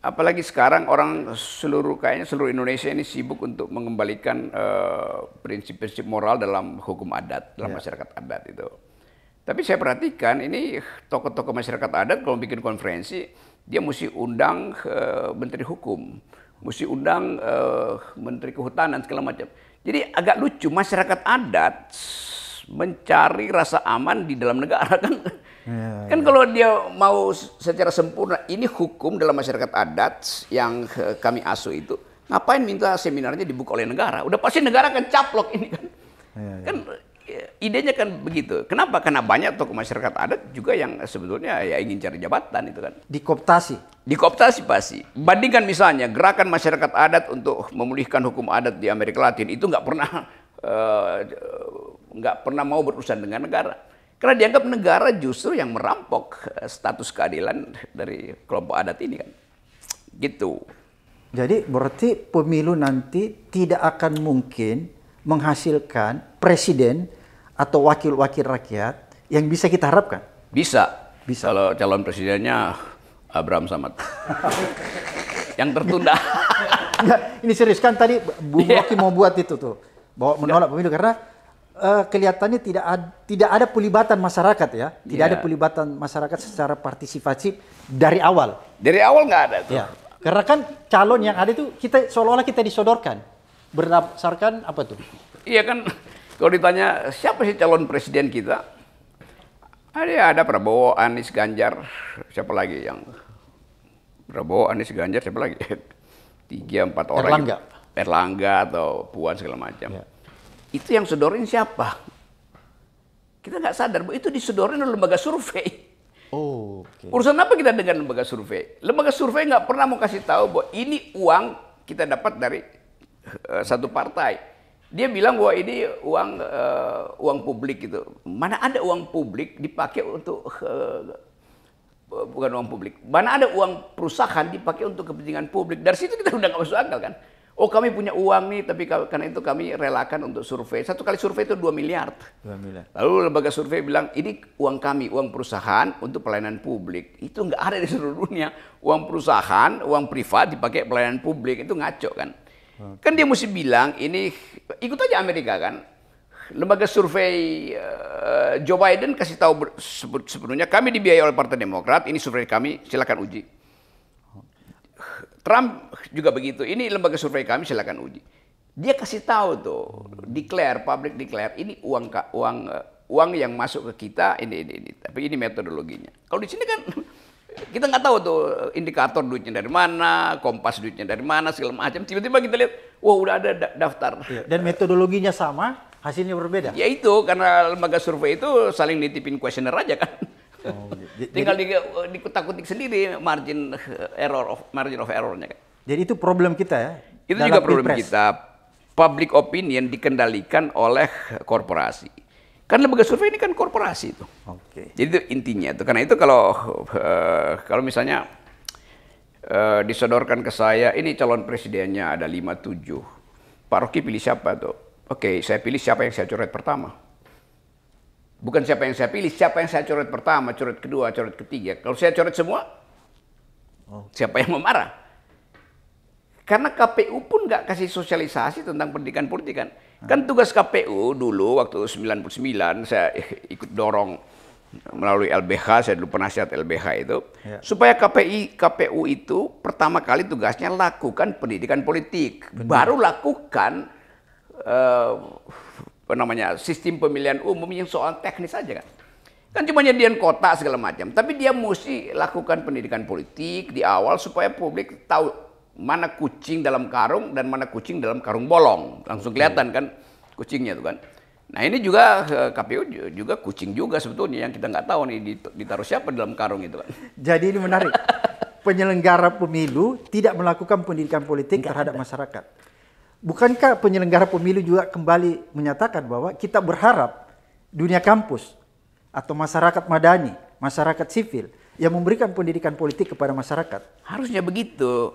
apalagi sekarang orang seluruh kayaknya seluruh Indonesia ini sibuk untuk mengembalikan eh, prinsip-prinsip uh, prinsip moral dalam hukum adat, dalam ya. masyarakat adat itu. Tapi saya perhatikan ini tokoh-tokoh masyarakat adat kalau bikin konferensi dia mesti undang uh, menteri hukum, mesti undang uh, menteri kehutanan segala macam. Jadi agak lucu masyarakat adat mencari rasa aman di dalam negara kan. Ya, kan iya. kalau dia mau secara sempurna ini hukum dalam masyarakat adat yang uh, kami asuh itu ngapain minta seminarnya dibuka oleh negara? Udah pasti negara akan caplok ini kan. Ya, ya. Kan idenya kan begitu. Kenapa? Karena banyak tokoh masyarakat adat juga yang sebetulnya ya ingin cari jabatan itu kan. Dikoptasi. Dikoptasi pasti. Bandingkan misalnya gerakan masyarakat adat untuk memulihkan hukum adat di Amerika Latin itu nggak pernah eh, nggak uh, pernah mau berurusan dengan negara. Karena dianggap negara justru yang merampok eh, status keadilan dari kelompok adat ini kan. Gitu.
Jadi berarti pemilu nanti tidak akan mungkin menghasilkan presiden atau wakil-wakil rakyat yang bisa kita harapkan?
Bisa. Bisa. Kalau calon presidennya Abraham Samad. yang tertunda.
ini serius kan tadi Bu yeah. mau buat itu tuh. Bahwa menolak pemilu karena uh, kelihatannya tidak ada, tidak ada pelibatan masyarakat ya, tidak yeah. ada pelibatan masyarakat secara partisipatif dari awal. Dari
awal nggak ada tuh. Yeah.
Karena kan calon yang ada itu kita seolah-olah
kita disodorkan berdasarkan apa tuh? Iya kan kalau ditanya siapa sih calon presiden kita? Ada ada Prabowo, Anies, Ganjar, siapa lagi yang Prabowo, Anies, Ganjar, siapa lagi? Tiga empat orang. Erlangga. Gitu. Erlangga atau Puan segala macam. Ya. Itu yang sedorin siapa? Kita nggak sadar bu, itu disedorin oleh lembaga survei. Oh, okay. Urusan apa kita dengan lembaga survei? Lembaga survei nggak pernah mau kasih tahu bahwa ini uang kita dapat dari uh, satu partai dia bilang bahwa ini uang uh, uang publik gitu. Mana ada uang publik dipakai untuk uh, bukan uang publik. Mana ada uang perusahaan dipakai untuk kepentingan publik. Dari situ kita udah nggak masuk akal kan. Oh kami punya uang nih, tapi karena itu kami relakan untuk survei. Satu kali survei itu 2 miliar. 2 miliar. Lalu lembaga survei bilang, ini uang kami, uang perusahaan untuk pelayanan publik. Itu nggak ada di seluruh dunia. Uang perusahaan, uang privat dipakai pelayanan publik. Itu ngaco kan. Hmm. Kan dia mesti bilang ini ikut aja Amerika kan. Lembaga survei uh, Joe Biden kasih tahu sebenarnya kami dibiayai oleh Partai Demokrat, ini survei kami, silakan uji. Trump juga begitu, ini lembaga survei kami silakan uji. Dia kasih tahu tuh, declare, public declare, ini uang uang eh, uang yang masuk ke kita ini ini ini. Tapi ini metodologinya. Kalau di sini kan kita nggak tahu tuh eh, indikator duitnya dari mana, kompas duitnya dari mana, segala macam. Tiba-tiba kita lihat, wah udah ada da daftar. Iya,
dan metodologinya sama, hasilnya berbeda. Ya
itu karena lembaga survei itu saling ditipin kuesioner aja kan. Oh, Tinggal jadi, eh, dikutak-kutik sendiri margin eh, error of margin of errornya kan.
Jadi itu problem kita ya.
Itu juga problem kita. Public opinion dikendalikan oleh korporasi. Kan lembaga survei ini kan korporasi itu. Oke. Okay. Jadi itu intinya itu. Karena itu kalau uh, kalau misalnya uh, disodorkan ke saya, ini calon presidennya ada 57. Pak Rocky pilih siapa tuh? Oke, okay, saya pilih siapa yang saya coret pertama. Bukan siapa yang saya pilih, siapa yang saya coret pertama, coret kedua, coret ketiga. Kalau saya coret semua, oh. siapa yang mau marah? Karena KPU pun nggak kasih sosialisasi tentang pendidikan politik kan. Kan tugas KPU dulu waktu 99 saya ikut dorong melalui LBH, saya dulu penasihat LBH itu, ya. supaya KPI KPU itu pertama kali tugasnya lakukan pendidikan politik, Benar. baru lakukan uh, apa namanya sistem pemilihan umum yang soal teknis saja kan. Kan cuma jadian kota segala macam, tapi dia mesti lakukan pendidikan politik di awal supaya publik tahu mana kucing dalam karung dan mana kucing dalam karung bolong. Langsung kelihatan kan kucingnya tuh kan. Nah ini juga eh, KPU juga kucing juga sebetulnya yang kita nggak tahu nih ditaruh siapa dalam karung itu kan.
Jadi ini menarik. Penyelenggara pemilu tidak melakukan pendidikan politik Enggak terhadap ada. masyarakat. Bukankah penyelenggara pemilu juga kembali menyatakan bahwa kita berharap dunia kampus atau masyarakat madani, masyarakat sipil yang memberikan pendidikan politik kepada masyarakat?
Harusnya begitu.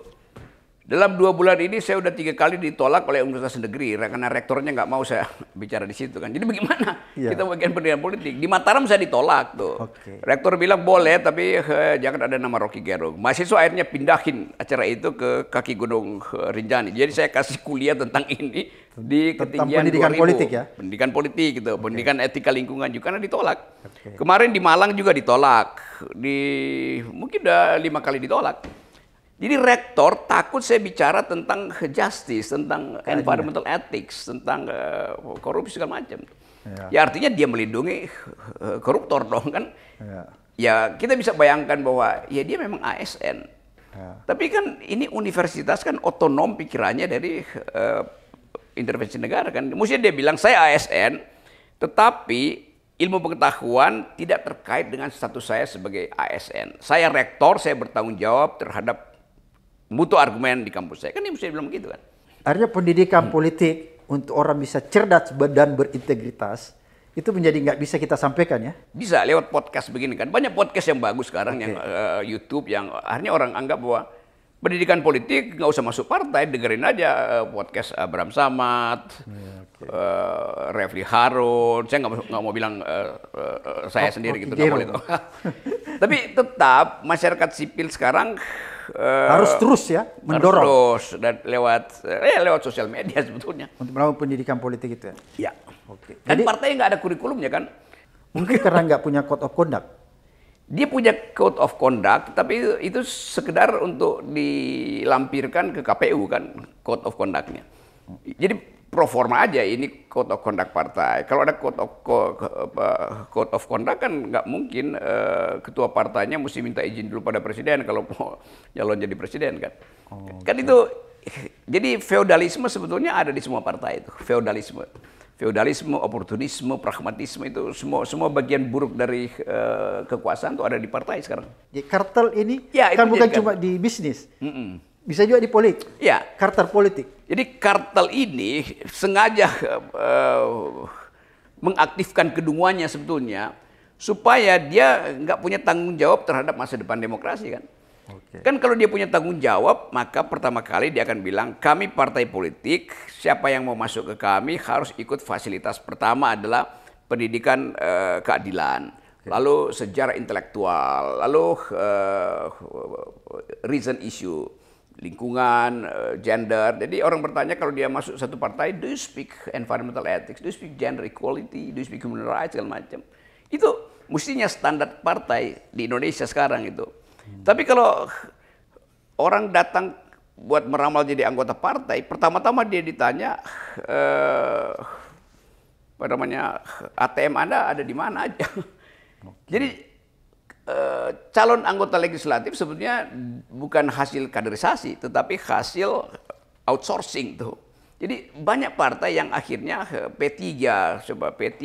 Dalam dua bulan ini saya sudah tiga kali ditolak oleh universitas negeri karena rektornya nggak mau saya bicara di situ kan. Jadi bagaimana ya. kita bagian pendidikan politik? Di Mataram saya ditolak tuh. Okay. Rektor bilang boleh tapi he, jangan ada nama Rocky Gerung. Mahasiswa akhirnya pindahin acara itu ke kaki gunung he, Rinjani. Jadi saya kasih kuliah tentang ini di tentang ketinggian pendidikan 2000. politik ya. Pendidikan politik gitu, okay. pendidikan etika lingkungan juga karena ditolak. Okay. Kemarin di Malang juga ditolak. Di mungkin udah lima kali ditolak. Jadi rektor takut saya bicara tentang justice, tentang Kajinya. environmental ethics, tentang uh, korupsi segala macam. Ya. ya artinya dia melindungi uh, koruptor dong kan. Ya. ya kita bisa bayangkan bahwa ya dia memang ASN. Ya. Tapi kan ini universitas kan otonom pikirannya dari uh, intervensi negara kan. Mestinya dia bilang saya ASN, tetapi ilmu pengetahuan tidak terkait dengan status saya sebagai ASN. Saya rektor, saya bertanggung jawab terhadap butuh argumen di kampus saya. Kan ini saya bilang begitu kan.
Artinya pendidikan hmm. politik untuk orang bisa cerdas dan berintegritas itu menjadi nggak bisa kita sampaikan ya?
Bisa lewat podcast begini kan. Banyak podcast yang bagus sekarang okay. yang uh, YouTube yang akhirnya orang anggap bahwa pendidikan politik nggak usah masuk partai, dengerin aja uh, podcast Abraham Samad, okay. uh, eh, Refli Harun. Saya nggak mau bilang uh, uh, saya oh, sendiri oh, gitu, nggak boleh. Tapi tetap masyarakat sipil sekarang Eh, harus terus ya mendorong terus dan lewat eh, lewat sosial media sebetulnya untuk melakukan pendidikan politik itu ya. Iya. Oke. Dan Jadi partai nggak ada kurikulumnya kan? Mungkin karena nggak punya code of conduct. Dia punya code of conduct, tapi itu, itu sekedar untuk dilampirkan ke KPU kan code of conductnya. Jadi pro forma aja ini code of conduct partai. Kalau ada code of code of conduct kan nggak mungkin eh, ketua partainya mesti minta izin dulu pada presiden kalau mau nyalon jadi presiden kan. Oh, kan okay. itu jadi feodalisme sebetulnya ada di semua partai itu feodalisme. Feodalisme, oportunisme, pragmatisme itu semua semua bagian buruk dari uh, kekuasaan itu ada di partai sekarang. Jadi kartel ini
ya, kan bukan jadikan. cuma di bisnis. Mm -mm bisa juga di politik.
Ya. Kartel politik. Jadi kartel ini sengaja uh, mengaktifkan kedunguannya sebetulnya supaya dia nggak punya tanggung jawab terhadap masa depan demokrasi kan. Okay. Kan kalau dia punya tanggung jawab, maka pertama kali dia akan bilang, kami partai politik, siapa yang mau masuk ke kami harus ikut fasilitas pertama adalah pendidikan uh, keadilan, lalu sejarah intelektual, lalu uh, reason issue lingkungan, eh, gender. Jadi orang bertanya kalau dia masuk satu partai, do you speak environmental ethics, do you speak gender equality, do you speak human rights, segala macam. Itu mestinya standar partai di Indonesia sekarang itu. Hmm. Tapi kalau orang datang buat meramal jadi anggota partai, pertama-tama dia ditanya, eh, apa namanya, ATM Anda ada di mana aja. Okay. Jadi Eh, calon anggota legislatif sebetulnya bukan hasil kaderisasi, tetapi hasil outsourcing tuh. Jadi banyak partai yang akhirnya eh, P3, coba P3,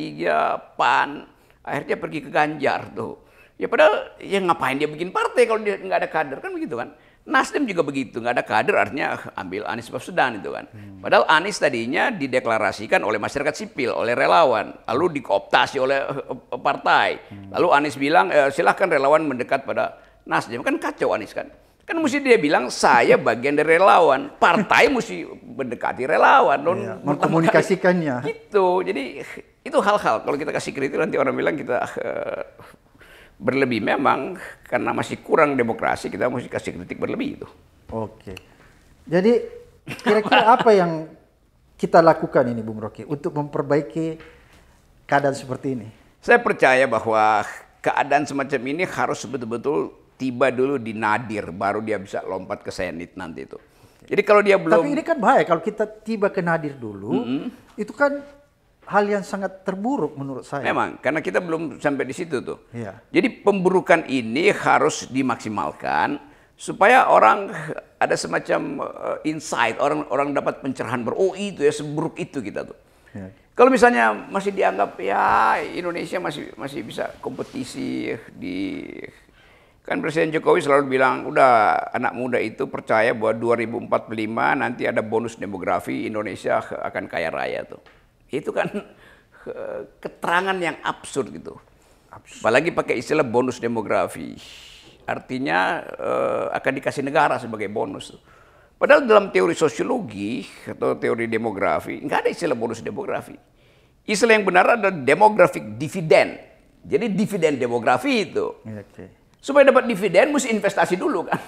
PAN, akhirnya pergi ke Ganjar tuh. Ya padahal ya ngapain dia bikin partai kalau dia nggak ada kader kan begitu kan? Nasdem juga begitu, nggak ada kader artinya ambil Anies Baswedan itu kan. Hmm. Padahal Anies tadinya dideklarasikan oleh masyarakat sipil, oleh relawan, lalu dikooptasi oleh eh, partai. Hmm. Lalu Anies bilang e, silahkan relawan mendekat pada Nasdem kan kacau Anies kan. Kan mesti dia bilang saya bagian dari relawan, partai mesti mendekati relawan, non iya, mengkomunikasikannya. Gitu, jadi itu hal-hal kalau kita kasih kritik nanti orang bilang kita uh, berlebih memang karena masih kurang demokrasi kita mesti kasih kritik berlebih itu.
Oke. Jadi kira-kira apa yang kita lakukan ini Bung Rocky untuk memperbaiki keadaan seperti
ini? Saya percaya bahwa keadaan semacam ini harus betul-betul tiba dulu di nadir baru dia bisa lompat ke senit nanti itu. Jadi kalau dia belum Tapi ini kan bahaya kalau
kita tiba ke nadir dulu mm -hmm. itu kan hal yang sangat terburuk menurut saya. Memang,
karena kita belum sampai di situ tuh. Iya. Jadi pemburukan ini harus dimaksimalkan supaya orang ada semacam uh, insight, orang orang dapat pencerahan ber oh itu ya seburuk itu kita tuh. Iya. Kalau misalnya masih dianggap ya Indonesia masih masih bisa kompetisi di Kan Presiden Jokowi selalu bilang, udah anak muda itu percaya bahwa 2045 nanti ada bonus demografi Indonesia akan kaya raya tuh. Itu kan keterangan yang absurd gitu. Absurd. Apalagi pakai istilah bonus demografi. Artinya uh, akan dikasih negara sebagai bonus. Padahal dalam teori sosiologi atau teori demografi nggak ada istilah bonus demografi. Istilah yang benar adalah demographic dividen. Jadi dividen demografi itu. Okay. Supaya dapat dividen mesti investasi dulu kan.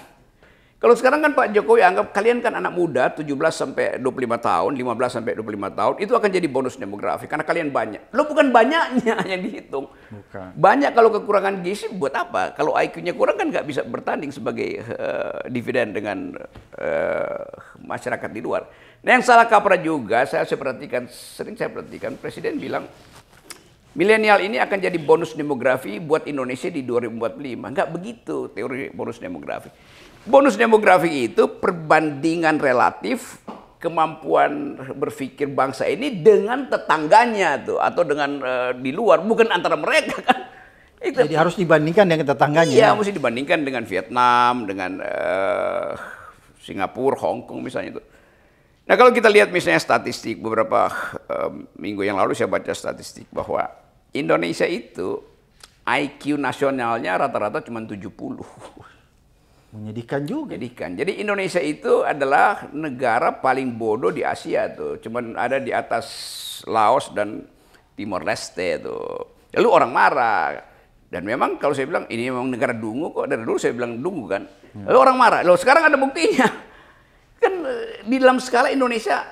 Kalau sekarang kan Pak Jokowi anggap kalian kan anak muda 17 sampai 25 tahun, 15 sampai 25 tahun, itu akan jadi bonus demografi karena kalian banyak. Lo bukan banyaknya yang dihitung. Bukan. Banyak kalau kekurangan gizi buat apa? Kalau IQ-nya kurang kan nggak bisa bertanding sebagai uh, dividen dengan uh, masyarakat di luar. Nah yang salah kaprah juga saya perhatikan, sering saya perhatikan presiden bilang Milenial ini akan jadi bonus demografi buat Indonesia di 2045. Enggak begitu teori bonus demografi. Bonus demografi itu perbandingan relatif kemampuan berpikir bangsa ini dengan tetangganya tuh atau dengan uh, di luar bukan antara mereka kan.
Itu. Jadi harus dibandingkan dengan tetangganya. Iya, mesti
dibandingkan dengan Vietnam, dengan uh, Singapura, Hong Kong misalnya itu. Nah, kalau kita lihat misalnya statistik beberapa uh, minggu yang lalu saya baca statistik bahwa Indonesia itu IQ nasionalnya rata-rata cuma 70. Menyedihkan juga. Menyedihkan. Jadi Indonesia itu adalah negara paling bodoh di Asia tuh. Cuman ada di atas Laos dan Timor Leste tuh. Lalu orang marah. Dan memang kalau saya bilang ini memang negara dungu kok. Dari dulu saya bilang dungu kan. Hmm. Lalu orang marah. Lalu sekarang ada buktinya. Kan eh, di dalam skala Indonesia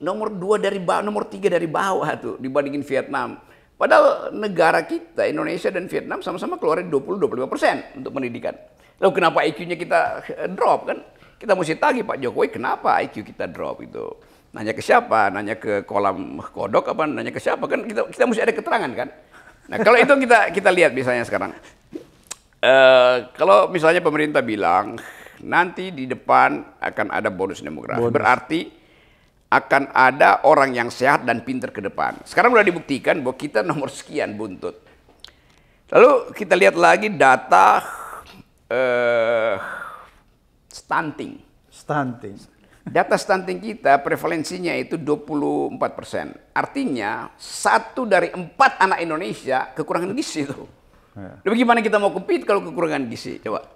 nomor dua dari bawah, nomor tiga dari bawah tuh dibandingin Vietnam. Padahal negara kita, Indonesia dan Vietnam sama-sama keluarin 20-25 persen untuk pendidikan. Lalu kenapa IQ-nya kita eh, drop kan? Kita mesti tagi Pak Jokowi kenapa IQ kita drop itu. Nanya ke siapa? Nanya ke kolam kodok apa? Nanya ke siapa? Kan kita, kita mesti ada keterangan kan? Nah kalau itu kita kita lihat misalnya sekarang. Uh, kalau misalnya pemerintah bilang nanti di depan akan ada bonus demografi, bonus. berarti akan ada orang yang sehat dan pinter ke depan. Sekarang sudah dibuktikan bahwa kita nomor sekian buntut. Lalu kita lihat lagi data uh, stunting. Stunting. Data stunting kita prevalensinya itu 24 persen. Artinya satu dari empat anak Indonesia kekurangan gizi itu. Ya. Bagaimana kita mau compete kalau kekurangan gizi? Coba.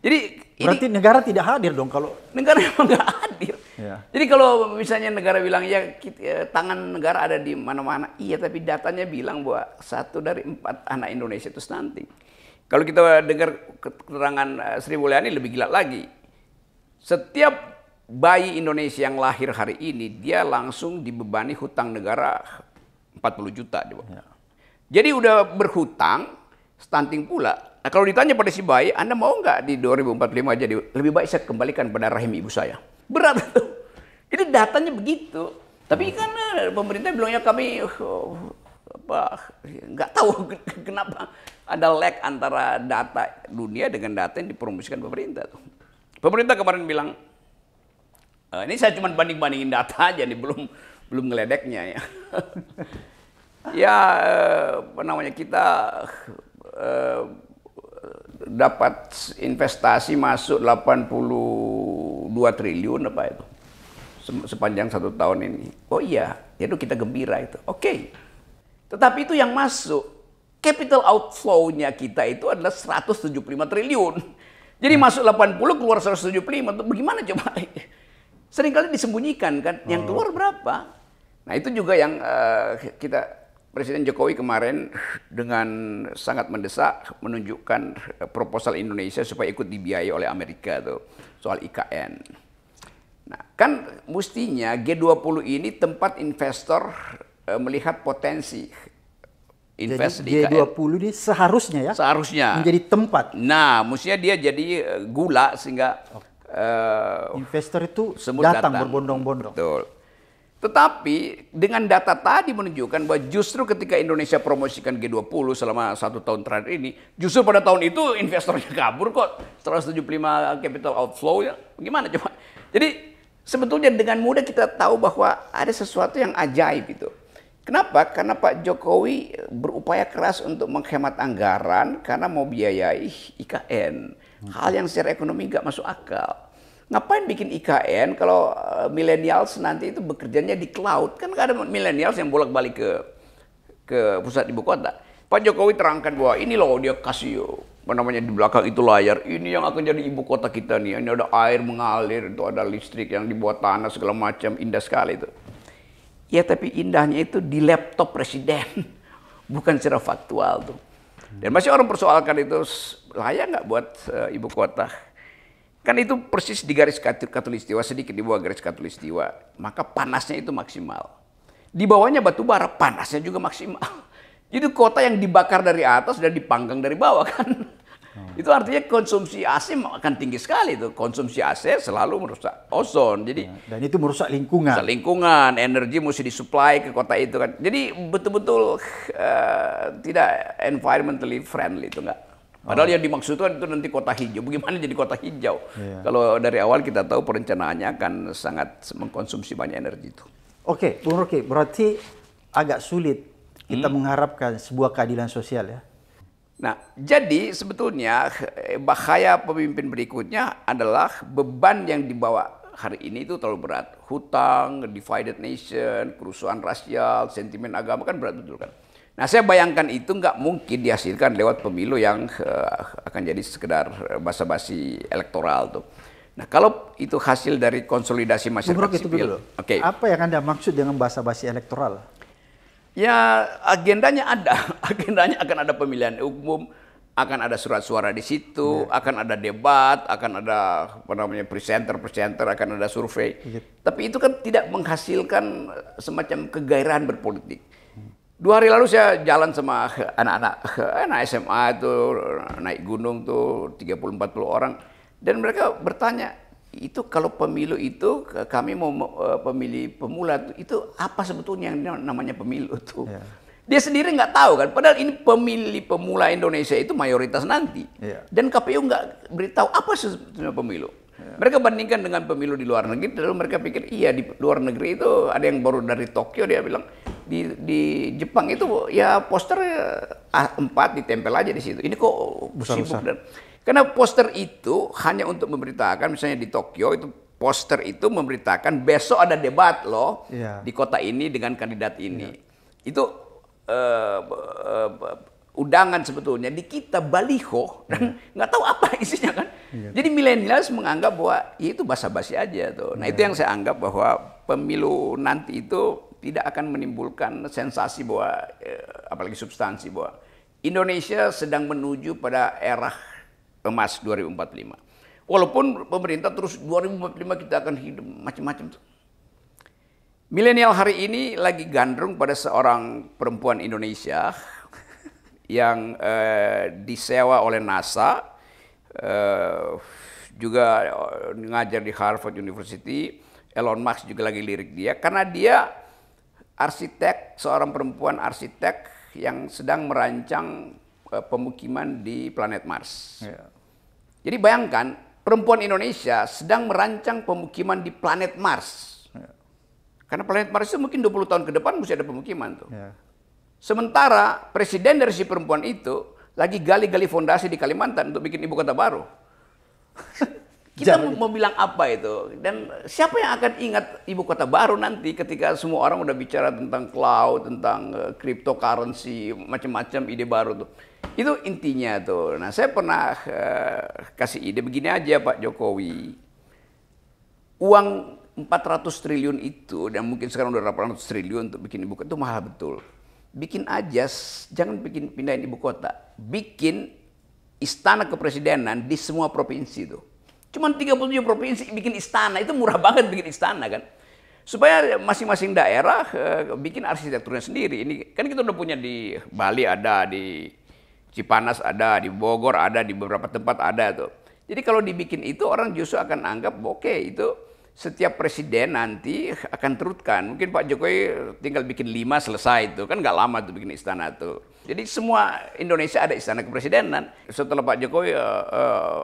Jadi berarti ini, negara tidak hadir dong kalau negara memang nggak hadir. Ya. Jadi kalau misalnya negara bilang ya kita, eh, tangan negara ada di mana-mana, iya tapi datanya bilang bahwa satu dari empat anak Indonesia itu stunting. Kalau kita dengar keterangan eh, Sri Mulyani lebih gila lagi. Setiap bayi Indonesia yang lahir hari ini, dia langsung dibebani hutang negara 40 juta. Ya. Jadi udah berhutang, stunting pula. Nah, kalau ditanya pada si bayi, Anda mau nggak di 2045 jadi lebih baik saya kembalikan pada rahim ibu saya. Berat tuh. Ini datanya begitu. Tapi hmm. kan eh, pemerintah bilangnya kami oh, apa nggak tahu kenapa ada lag antara data dunia dengan data yang dipromosikan pemerintah tuh. Pemerintah kemarin bilang e, ini saya cuma banding-bandingin data aja nih belum belum ngeledeknya ya. ya eh, apa namanya kita eh, dapat investasi masuk 82 triliun apa itu sepanjang satu tahun ini. Oh iya, ya itu kita gembira itu. Oke. Okay. Tetapi itu yang masuk capital outflow-nya kita itu adalah 175 triliun. Jadi hmm. masuk 80 keluar 175, itu bagaimana coba? Seringkali disembunyikan kan, yang oh. keluar berapa? Nah itu juga yang uh, kita Presiden Jokowi kemarin dengan sangat mendesak menunjukkan eh, proposal Indonesia supaya ikut dibiayai oleh Amerika tuh soal IKN. Nah, kan mestinya G20 ini tempat investor eh, melihat potensi invest jadi, di
G20 ini seharusnya ya seharusnya menjadi tempat.
Nah, mestinya dia jadi eh, gula sehingga okay. uh, eh, investor itu datang, datang. berbondong-bondong. Betul. Tetapi dengan data tadi menunjukkan bahwa justru ketika Indonesia promosikan G20 selama satu tahun terakhir ini, justru pada tahun itu investornya kabur kok. 175 capital outflow ya. Gimana coba? Jadi sebetulnya dengan mudah kita tahu bahwa ada sesuatu yang ajaib itu. Kenapa? Karena Pak Jokowi berupaya keras untuk menghemat anggaran karena mau biayai IKN. Hal yang secara ekonomi nggak masuk akal. Ngapain bikin IKN kalau eh, milenials nanti itu bekerjanya di cloud? Kan nggak ada milenials yang bolak-balik ke ke pusat ibu kota. Pak Jokowi terangkan bahwa ini loh dia kasih eh, apa namanya di belakang itu layar ini yang akan jadi ibu kota kita nih ini ada air mengalir itu ada listrik yang dibuat tanah segala macam indah sekali itu Ya tapi indahnya itu di laptop presiden, bukan secara faktual tuh. Dan masih orang persoalkan itu layak nggak buat uh, ibu kota? Kan itu persis di garis katulistiwa sedikit di bawah garis katulistiwa, maka panasnya itu maksimal. Di bawahnya batu bara panasnya juga maksimal. Jadi kota yang dibakar dari atas dan dipanggang dari bawah kan. Itu artinya konsumsi AC akan tinggi sekali itu. Konsumsi AC selalu merusak ozon. Jadi ya, dan itu merusak lingkungan. Merusak lingkungan, energi mesti disuplai ke kota itu kan. Jadi betul-betul uh, tidak environmentally friendly itu enggak. Padahal oh. yang dimaksudkan itu nanti kota hijau. Bagaimana jadi kota hijau? Ya. Kalau dari awal kita tahu perencanaannya akan sangat mengkonsumsi banyak energi itu.
Oke, okay, Bung berarti agak sulit kita hmm. mengharapkan sebuah keadilan sosial ya.
Nah, jadi sebetulnya bahaya pemimpin berikutnya adalah beban yang dibawa hari ini itu terlalu berat. Hutang, divided nation, kerusuhan rasial, sentimen agama kan berat betul kan. Nah, saya bayangkan itu nggak mungkin dihasilkan lewat pemilu yang uh, akan jadi sekedar eh, basa-basi elektoral tuh. Nah, kalau itu hasil dari konsolidasi masyarakat sipil. Oke. Okay.
Apa yang Anda maksud dengan basa-basi elektoral?
Ya agendanya ada, agendanya akan ada pemilihan umum, akan ada surat suara di situ, ya. akan ada debat, akan ada apa namanya presenter-presenter, akan ada survei. Ya. Tapi itu kan tidak menghasilkan eh, semacam kegairahan berpolitik. Dua hari lalu saya jalan sama anak-anak anak SMA itu eh, naik gunung tuh 30 40 orang dan mereka bertanya itu kalau pemilu itu kami mau eh, pemilih pemula itu apa sebetulnya yang namanya pemilu itu yeah. Iya. dia sendiri nggak tahu kan padahal ini pemilih pemula Indonesia itu mayoritas nanti yeah. dan KPU nggak beritahu apa sebetulnya pemilu yeah. mereka bandingkan dengan pemilu di luar negeri lalu mereka pikir iya di luar negeri itu ada yang baru dari Tokyo dia bilang di di Jepang itu ya poster eh, A4 ditempel aja di situ ini kok besar, sibuk dan karena poster itu hanya untuk memberitakan, misalnya di Tokyo itu poster itu memberitakan besok ada debat loh yeah. di kota ini dengan kandidat ini. Yeah. Itu uh, uh, undangan sebetulnya di kita baliho dan iya. nggak tahu apa isinya kan. Yeah. Jadi milenials menganggap bahwa ya itu basa-basi aja tuh. Nah yeah. itu iya. yang saya anggap bahwa pemilu nanti itu tidak akan menimbulkan sensasi bahwa eh, apalagi substansi bahwa Indonesia sedang menuju pada era emas 2045. Walaupun pemerintah terus 2045 kita akan hidup macam-macam tuh. Milenial hari ini lagi gandrung pada seorang perempuan Indonesia yang eh, disewa oleh NASA, eh, juga eh, ngajar di Harvard University. Elon Musk juga lagi lirik dia karena dia arsitek, seorang perempuan arsitek yang sedang merancang Eh, pemukiman di planet Mars. Yeah. Jadi bayangkan perempuan Indonesia sedang merancang pemukiman di planet Mars. Ya. Karena planet Mars itu mungkin 20 tahun ke depan mesti ada pemukiman tuh. Yeah. Sementara presiden dari si perempuan itu lagi gali-gali fondasi di Kalimantan untuk bikin ibu kota baru. Kita Jangan. mau bilang apa itu? Dan siapa yang akan ingat ibu kota baru nanti ketika semua orang udah bicara tentang cloud, tentang eh, cryptocurrency, macam-macam ide baru tuh. Itu intinya tuh. Nah, saya pernah uh, kasih ide begini aja Pak Jokowi. Uang 400 triliun itu dan mungkin sekarang udah 800 triliun untuk bikin ibu kota itu mahal betul. Bikin aja, jangan bikin pindahin ibu kota. Bikin istana kepresidenan di semua provinsi itu. Cuman 37 provinsi bikin istana, itu murah banget bikin istana kan. Supaya masing-masing daerah uh, bikin arsitekturnya sendiri. Ini kan kita udah punya di Bali ada, di Cipanas ada, di Bogor ada, di beberapa tempat ada tuh. Jadi kalau dibikin itu orang justru akan anggap oke okay, itu setiap presiden nanti akan terutkan. Mungkin Pak Jokowi tinggal bikin lima selesai itu kan nggak lama tuh bikin istana tuh. Jadi semua Indonesia ada istana kepresidenan. Setelah Pak Jokowi uh, uh,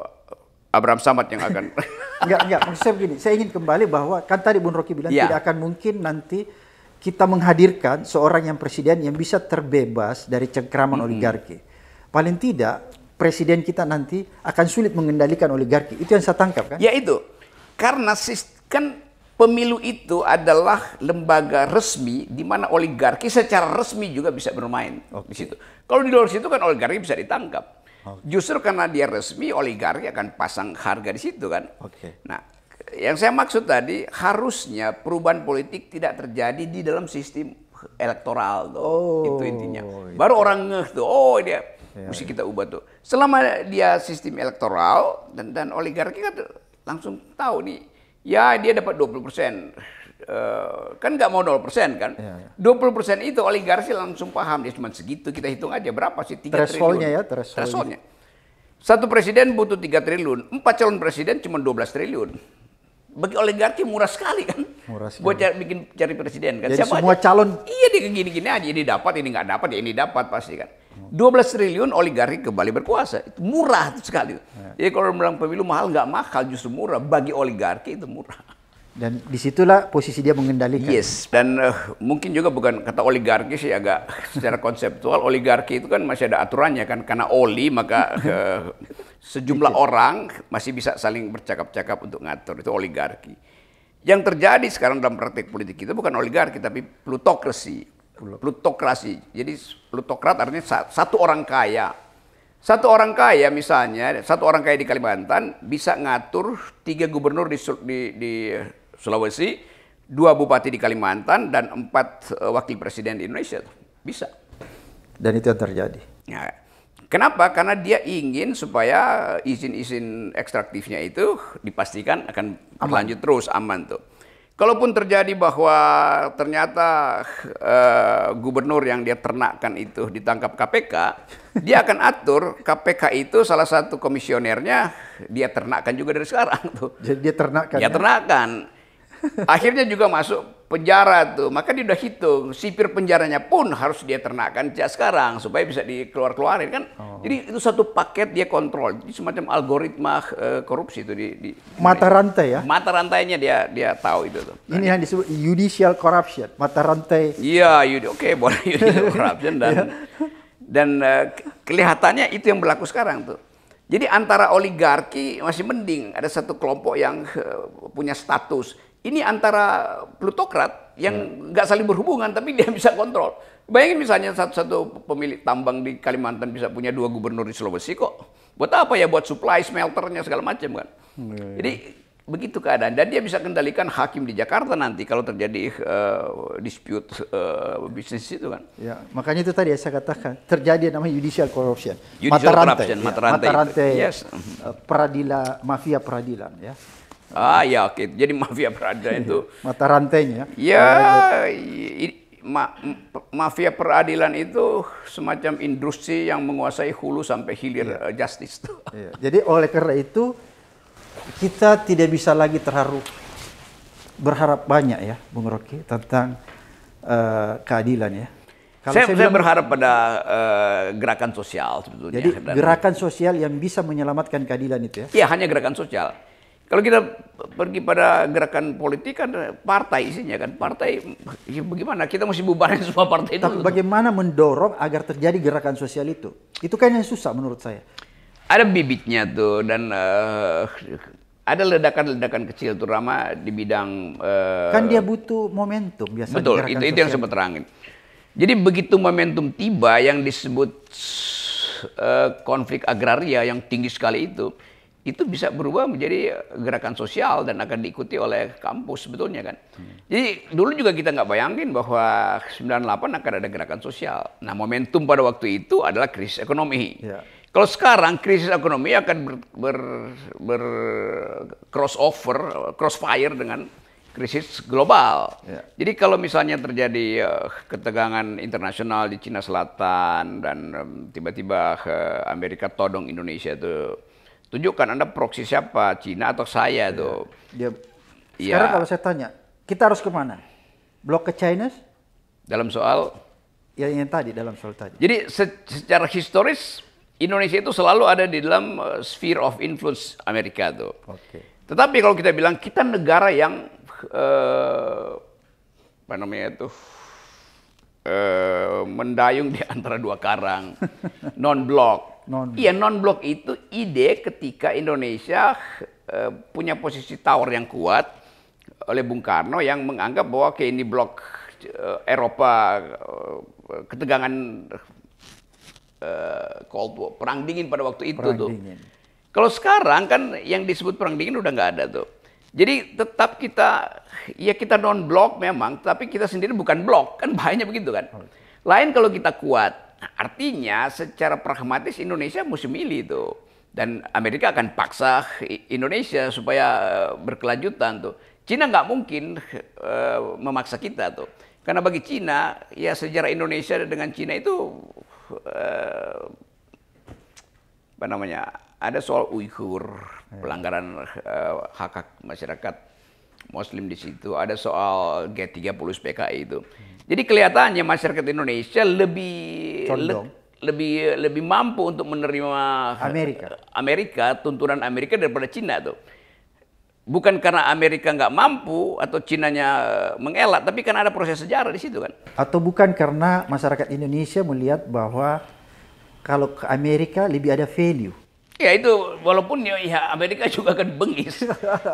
Abraham Samad yang akan.
enggak, enggak. Maksud saya begini, saya ingin kembali bahwa kan tadi Bung Rocky bilang ya. tidak akan mungkin nanti kita menghadirkan seorang yang presiden yang bisa terbebas dari cengkraman -hmm. oligarki paling tidak presiden kita nanti akan sulit mengendalikan oligarki. Itu yang saya tangkap kan? Ya
itu. Karena kan pemilu itu adalah lembaga resmi di mana oligarki secara resmi juga bisa bermain okay. di situ. Kalau di luar situ kan oligarki bisa ditangkap. Okay. Justru karena dia resmi oligarki akan pasang harga di situ kan. Okay. Nah, yang saya maksud tadi harusnya perubahan politik tidak terjadi di dalam sistem elektoral Oh, itu intinya. Baru itu. orang ngeh tuh, oh dia Ya, Mesti ya. kita ubah tuh. Selama dia sistem elektoral dan dan oligarki kan langsung tahu nih. Ya dia dapat 20 persen. Uh, kan nggak mau 0 persen kan. Ya, ya. 20 persen itu oligarki langsung paham. Dia cuma segitu. Kita hitung aja berapa sih. 3 Thresholdnya ya. Threshold. Thresholdnya. Satu presiden butuh 3 triliun. Empat calon presiden cuma 12 triliun bagi oligarki murah sekali kan. Murah sekali. Buat cari, bikin cari presiden kan. Jadi Siapa semua aja? calon. Iya dia gini-gini aja. Ini dapat, ini nggak dapat, ya ini dapat pasti kan. 12 triliun oligarki kembali berkuasa. Itu murah sekali. Ya. Jadi kalau bilang pemilu mahal nggak mahal, justru murah. Bagi oligarki itu murah.
Dan disitulah posisi dia mengendalikan.
Yes, dan uh, mungkin juga bukan kata oligarki sih agak secara konseptual. Oligarki itu kan masih ada aturannya kan. Karena oli maka uh, sejumlah orang masih bisa saling bercakap-cakap untuk ngatur. Itu oligarki. Yang terjadi sekarang dalam praktik politik itu bukan oligarki tapi plutokrasi plutokrasi. Jadi plutokrat artinya satu orang kaya. Satu orang kaya misalnya, satu orang kaya di Kalimantan bisa ngatur tiga gubernur di, di, di Sulawesi, dua bupati di Kalimantan dan empat eh, wakil presiden di Indonesia. Bisa. Dan itu yang terjadi. Ya. kenapa? Karena dia ingin supaya izin-izin ekstraktifnya itu dipastikan akan berlanjut terus aman tuh. Kalaupun terjadi bahwa ternyata uh, gubernur yang dia ternakkan itu ditangkap KPK, dia akan atur KPK itu salah satu komisionernya dia ternakkan juga dari sekarang tuh. Jadi dia ternakkan. Dia ya? ternakkan. Akhirnya juga masuk penjara tuh. Maka dia udah hitung sipir penjaranya pun harus dia ternakan sejak sekarang supaya bisa dikeluar-keluarin kan. Oh. Jadi itu satu paket dia kontrol. Jadi semacam algoritma uh, korupsi itu di, di mata rantai ya. Mata rantainya dia dia tahu itu tuh.
Ini yang disebut judicial corruption, mata rantai.
Iya, oke okay, boleh judicial corruption dan iya. dan uh, kelihatannya itu yang berlaku sekarang tuh. Jadi antara oligarki masih mending ada satu kelompok yang uh, punya status ini antara plutokrat yang hmm. nggak hmm. saling berhubungan tapi dia bisa kontrol. Bayangin misalnya satu-satu pemilik tambang di Kalimantan bisa punya dua gubernur di Sulawesi kok. Buat apa ya? Buat supply smelternya segala macam kan. Hmm. Jadi begitu keadaan dan dia bisa kendalikan hakim di Jakarta nanti kalau terjadi uh, dispute uh, bisnis itu kan.
Ya, makanya itu tadi yang saya katakan terjadi namanya judicial corruption. Judicial mata rantai, corruption, ya, mata rantai. Mata rantai yes. uh, peradilan mafia peradilan ya.
Ah ya, Okay. jadi mafia perada iya, itu.
Mata rantainya. Ya,
ah, iya. ma mafia peradilan itu semacam industri yang menguasai hulu sampai hilir iya. Eh, justice.
Iya. Jadi oleh karena itu kita tidak bisa lagi terharu berharap banyak ya, Bung Rocky tentang uh, keadilan ya. Kalau saya, saya, bilang, saya berharap
pada uh, gerakan sosial sebetulnya. Jadi gerakan
sosial yang bisa menyelamatkan keadilan itu ya? Iya,
hanya gerakan sosial kalau kita pergi pada gerakan politik kan partai isinya kan partai ya bagaimana kita mesti bubarin semua partai itu. Tapi
bagaimana mendorong agar terjadi gerakan sosial itu? Itu kayaknya susah menurut saya.
Ada bibitnya tuh dan uh, ada ledakan-ledakan kecil tuh Rama di bidang uh, kan dia
butuh momentum
biasanya. Betul itu, itu yang sempat terangin. Jadi begitu momentum tiba yang disebut uh, konflik agraria yang tinggi sekali itu itu bisa berubah menjadi eh, gerakan sosial dan akan diikuti oleh kampus sebetulnya kan. Hmm. Jadi dulu juga kita nggak bayangin bahwa 98 akan ada gerakan sosial. Nah momentum pada waktu itu adalah krisis ekonomi. Yeah. Kalau sekarang krisis ekonomi akan ber, ber, ber crossover, crossfire dengan krisis global. Yeah. Jadi kalau misalnya terjadi uh, ketegangan internasional di Cina Selatan dan tiba tiba-tiba uh, Amerika todong Indonesia itu Tunjukkan Anda proksi siapa, Cina atau saya iya. tuh. Dia. Ya. Sekarang kalau
saya tanya, kita harus kemana? Blok ke China?
Dalam soal?
Ya yang tadi, dalam soal tadi.
Jadi secara historis Indonesia itu selalu ada di dalam eh, sphere of influence Amerika tuh. Oke. Okay. Tetapi kalau kita bilang kita negara yang uh, apa namanya itu uh, mendayung di antara dua karang, non blok non Iya, non blok itu ide ketika Indonesia uh, punya posisi tawar yang kuat oleh Bung Karno yang menganggap bahwa kayak ini blok uh, Eropa uh, ketegangan uh, Cold War, perang dingin pada waktu itu perang tuh. Kalau sekarang kan yang disebut perang dingin udah nggak ada tuh. Jadi tetap kita ya kita non blok memang, tapi kita sendiri bukan blok kan banyak begitu kan. Lain kalau kita kuat Nah, artinya secara pragmatis Indonesia mesti milih tuh. Dan Amerika akan paksa Indonesia supaya eh, berkelanjutan tuh. Cina nggak mungkin uh, memaksa kita tuh. Karena bagi Cina, ya sejarah Indonesia dengan Cina itu uh, apa namanya? Ada soal Uyghur, iya. pelanggaran uh, hak hak masyarakat Muslim di situ, ada soal G30 PKI itu. Jadi kelihatannya masyarakat Indonesia lebih le lebih lebih mampu untuk menerima Amerika Amerika tuntunan Amerika daripada Cina tuh. Bukan karena Amerika nggak mampu atau Cina nya mengelak, tapi karena ada proses sejarah di situ kan.
Atau bukan karena masyarakat Indonesia melihat bahwa kalau ke Amerika lebih ada value
Ya itu walaupun ya, ya Amerika juga kan bengis,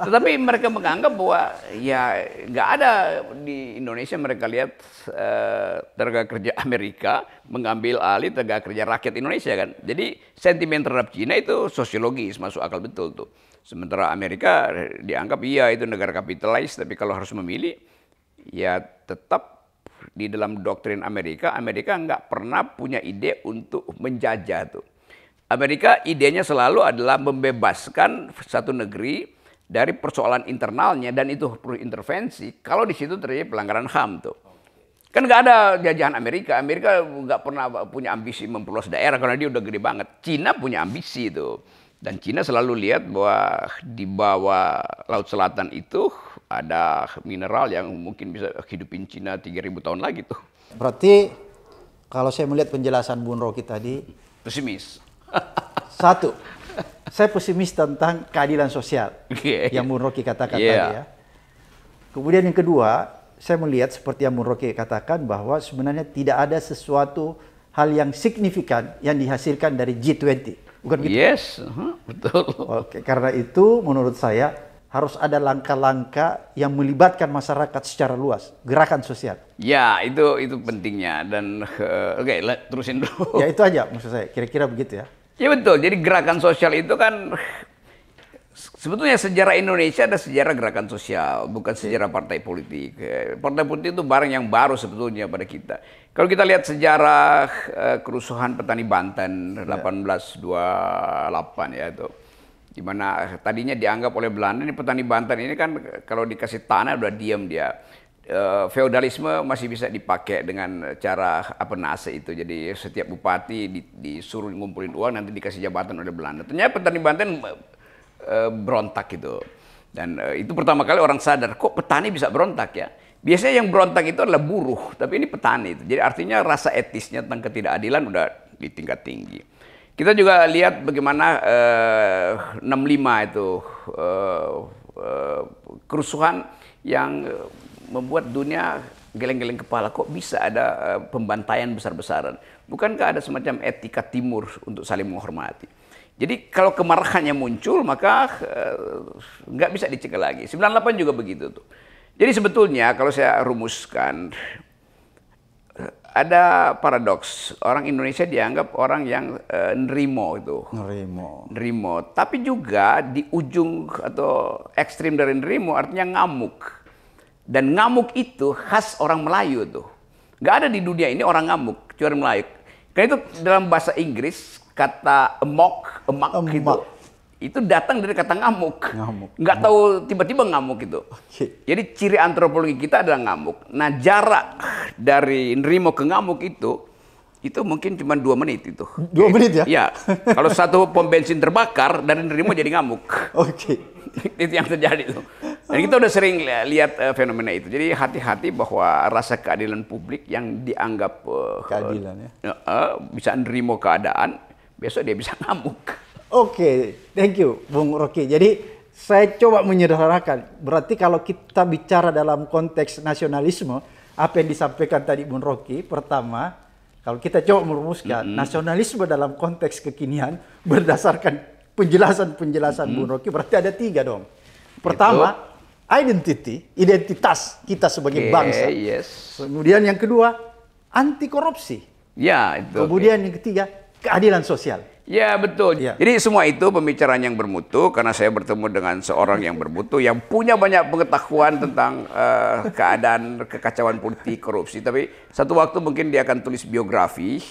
tetapi mereka menganggap bahwa ya nggak ada di Indonesia mereka lihat eh, tenaga kerja Amerika mengambil alih tenaga kerja rakyat Indonesia kan. Jadi sentimen terhadap Cina itu sosiologis masuk akal betul tuh. Sementara Amerika dianggap iya itu negara kapitalis, tapi kalau harus memilih ya tetap di dalam doktrin Amerika, Amerika nggak pernah punya ide untuk menjajah tuh Amerika idenya selalu adalah membebaskan satu negeri dari persoalan internalnya dan itu perlu intervensi kalau di situ terjadi pelanggaran HAM tuh. Kan nggak ada jajahan Amerika. Amerika nggak pernah punya ambisi memperluas daerah karena dia udah gede banget. Cina punya ambisi itu. Dan Cina selalu lihat bahwa di bawah Laut Selatan itu ada mineral yang mungkin bisa hidupin Cina 3000 tahun lagi tuh.
Berarti kalau saya melihat penjelasan Bung kita tadi pesimis satu, saya pesimis tentang keadilan sosial okay. yang Munroki katakan yeah. tadi ya. Kemudian yang kedua, saya melihat seperti yang Munroki katakan bahwa sebenarnya tidak ada sesuatu hal yang signifikan yang dihasilkan dari G20. Bukan gitu? Yes, uh-huh, betul. Oke, karena itu menurut saya harus ada langkah-langkah yang melibatkan masyarakat secara luas, gerakan sosial.
Ya, itu itu pentingnya dan uh, oke, okay, terusin dulu. Ya itu aja maksud saya, kira-kira begitu ya. Ya betul. Jadi gerakan sosial itu kan sebetulnya sejarah Indonesia ada sejarah gerakan sosial, bukan sejarah partai politik. Ya, partai politik itu barang yang baru sebetulnya pada kita. Kalau kita lihat sejarah eh, kerusuhan petani Banten 1828 ya. ya itu di mana eh, tadinya dianggap oleh Belanda ini petani Banten ini kan kalau dikasih tanah udah diam dia. Eh, feodalisme masih bisa dipakai dengan cara apa nase itu. Jadi setiap bupati disuruh ngumpulin uang nanti dikasih jabatan oleh Belanda. Ternyata petani Banten eh, berontak gitu. Dan eh, itu pertama kali orang sadar kok petani bisa berontak ya. Biasanya yang berontak itu adalah buruh, tapi ini petani itu. Jadi artinya rasa etisnya tentang ketidakadilan udah di tingkat tinggi. Kita juga lihat bagaimana uh, 65 itu uh, uh, kerusuhan yang membuat dunia geleng-geleng kepala kok bisa ada eh, pembantaian besar-besaran. Bukankah ada semacam etika timur untuk saling menghormati? Jadi kalau kemarahannya muncul maka uh, nggak bisa dicegah lagi. 98 juga begitu tuh. Jadi sebetulnya kalau saya rumuskan eh, ada paradoks orang Indonesia dianggap orang yang uh, nerimo itu. Nerimo. Nerimo. Tapi juga di ujung atau ekstrim dari nerimo artinya ngamuk dan ngamuk itu khas orang Melayu tuh. Gak ada di dunia ini orang ngamuk, kecuali Melayu. Karena itu dalam bahasa Inggris kata emok, emak, emak. gitu. Itu datang dari kata ngamuk. Ngamuk. Gak tahu tiba-tiba ngamuk gitu. Okay. Jadi ciri antropologi kita adalah ngamuk. Nah jarak dari nerimo ke ngamuk itu, itu mungkin cuma dua menit itu. Dua Jadi, menit ya? Iya. Kalau satu pom bensin terbakar, dari nerimo jadi ngamuk. Oke. Okay. itu yang terjadi tuh. Dan kita udah sering lihat uh, fenomena itu. Jadi hati-hati bahwa rasa keadilan publik yang dianggap uh, keadilan ya. Uh, uh, bisa nerimo keadaan, besok dia bisa ngamuk.
Oke, okay. thank you Bung Rocky. Jadi saya coba menyederhanakan. Berarti kalau kita bicara dalam konteks nasionalisme, apa yang disampaikan tadi Bung Rocky pertama, kalau kita coba merumuskan mm -hmm. nasionalisme dalam konteks kekinian berdasarkan penjelasan-penjelasan mm -hmm. Bung Rocky, berarti ada tiga dong. Pertama, identity, identitas kita sebagai okay, bangsa.
Yes.
Kemudian yang kedua, anti korupsi.
Ya, itu. Kemudian okay. yang ketiga, keadilan sosial. Ya betul. Ya. Jadi semua itu pembicaraan yang bermutu karena saya bertemu dengan seorang yang bermutu yang punya banyak pengetahuan tentang uh, keadaan kekacauan politik korupsi. Tapi satu waktu mungkin dia akan tulis biografi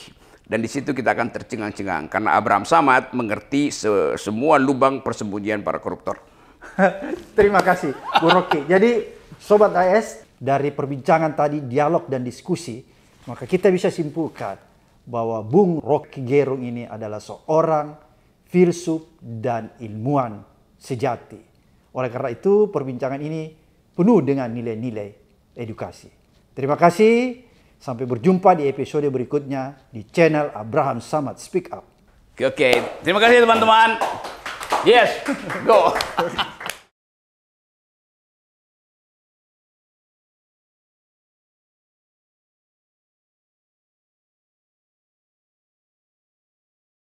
dan di situ kita akan tercengang-cengang karena Abraham Samad mengerti se semua lubang persembunyian para koruptor.
Terima kasih, Bu Rocky. Jadi, Sobat AS, dari perbincangan tadi, dialog dan diskusi, maka kita bisa simpulkan bahwa Bung Rocky Gerung ini adalah seorang filsuf dan ilmuwan sejati. Oleh karena itu, perbincangan ini penuh dengan nilai-nilai edukasi. Terima kasih. Sampai berjumpa di episode berikutnya di channel Abraham Samad Speak Up.
Oke, terima kasih teman-teman. Yes, go.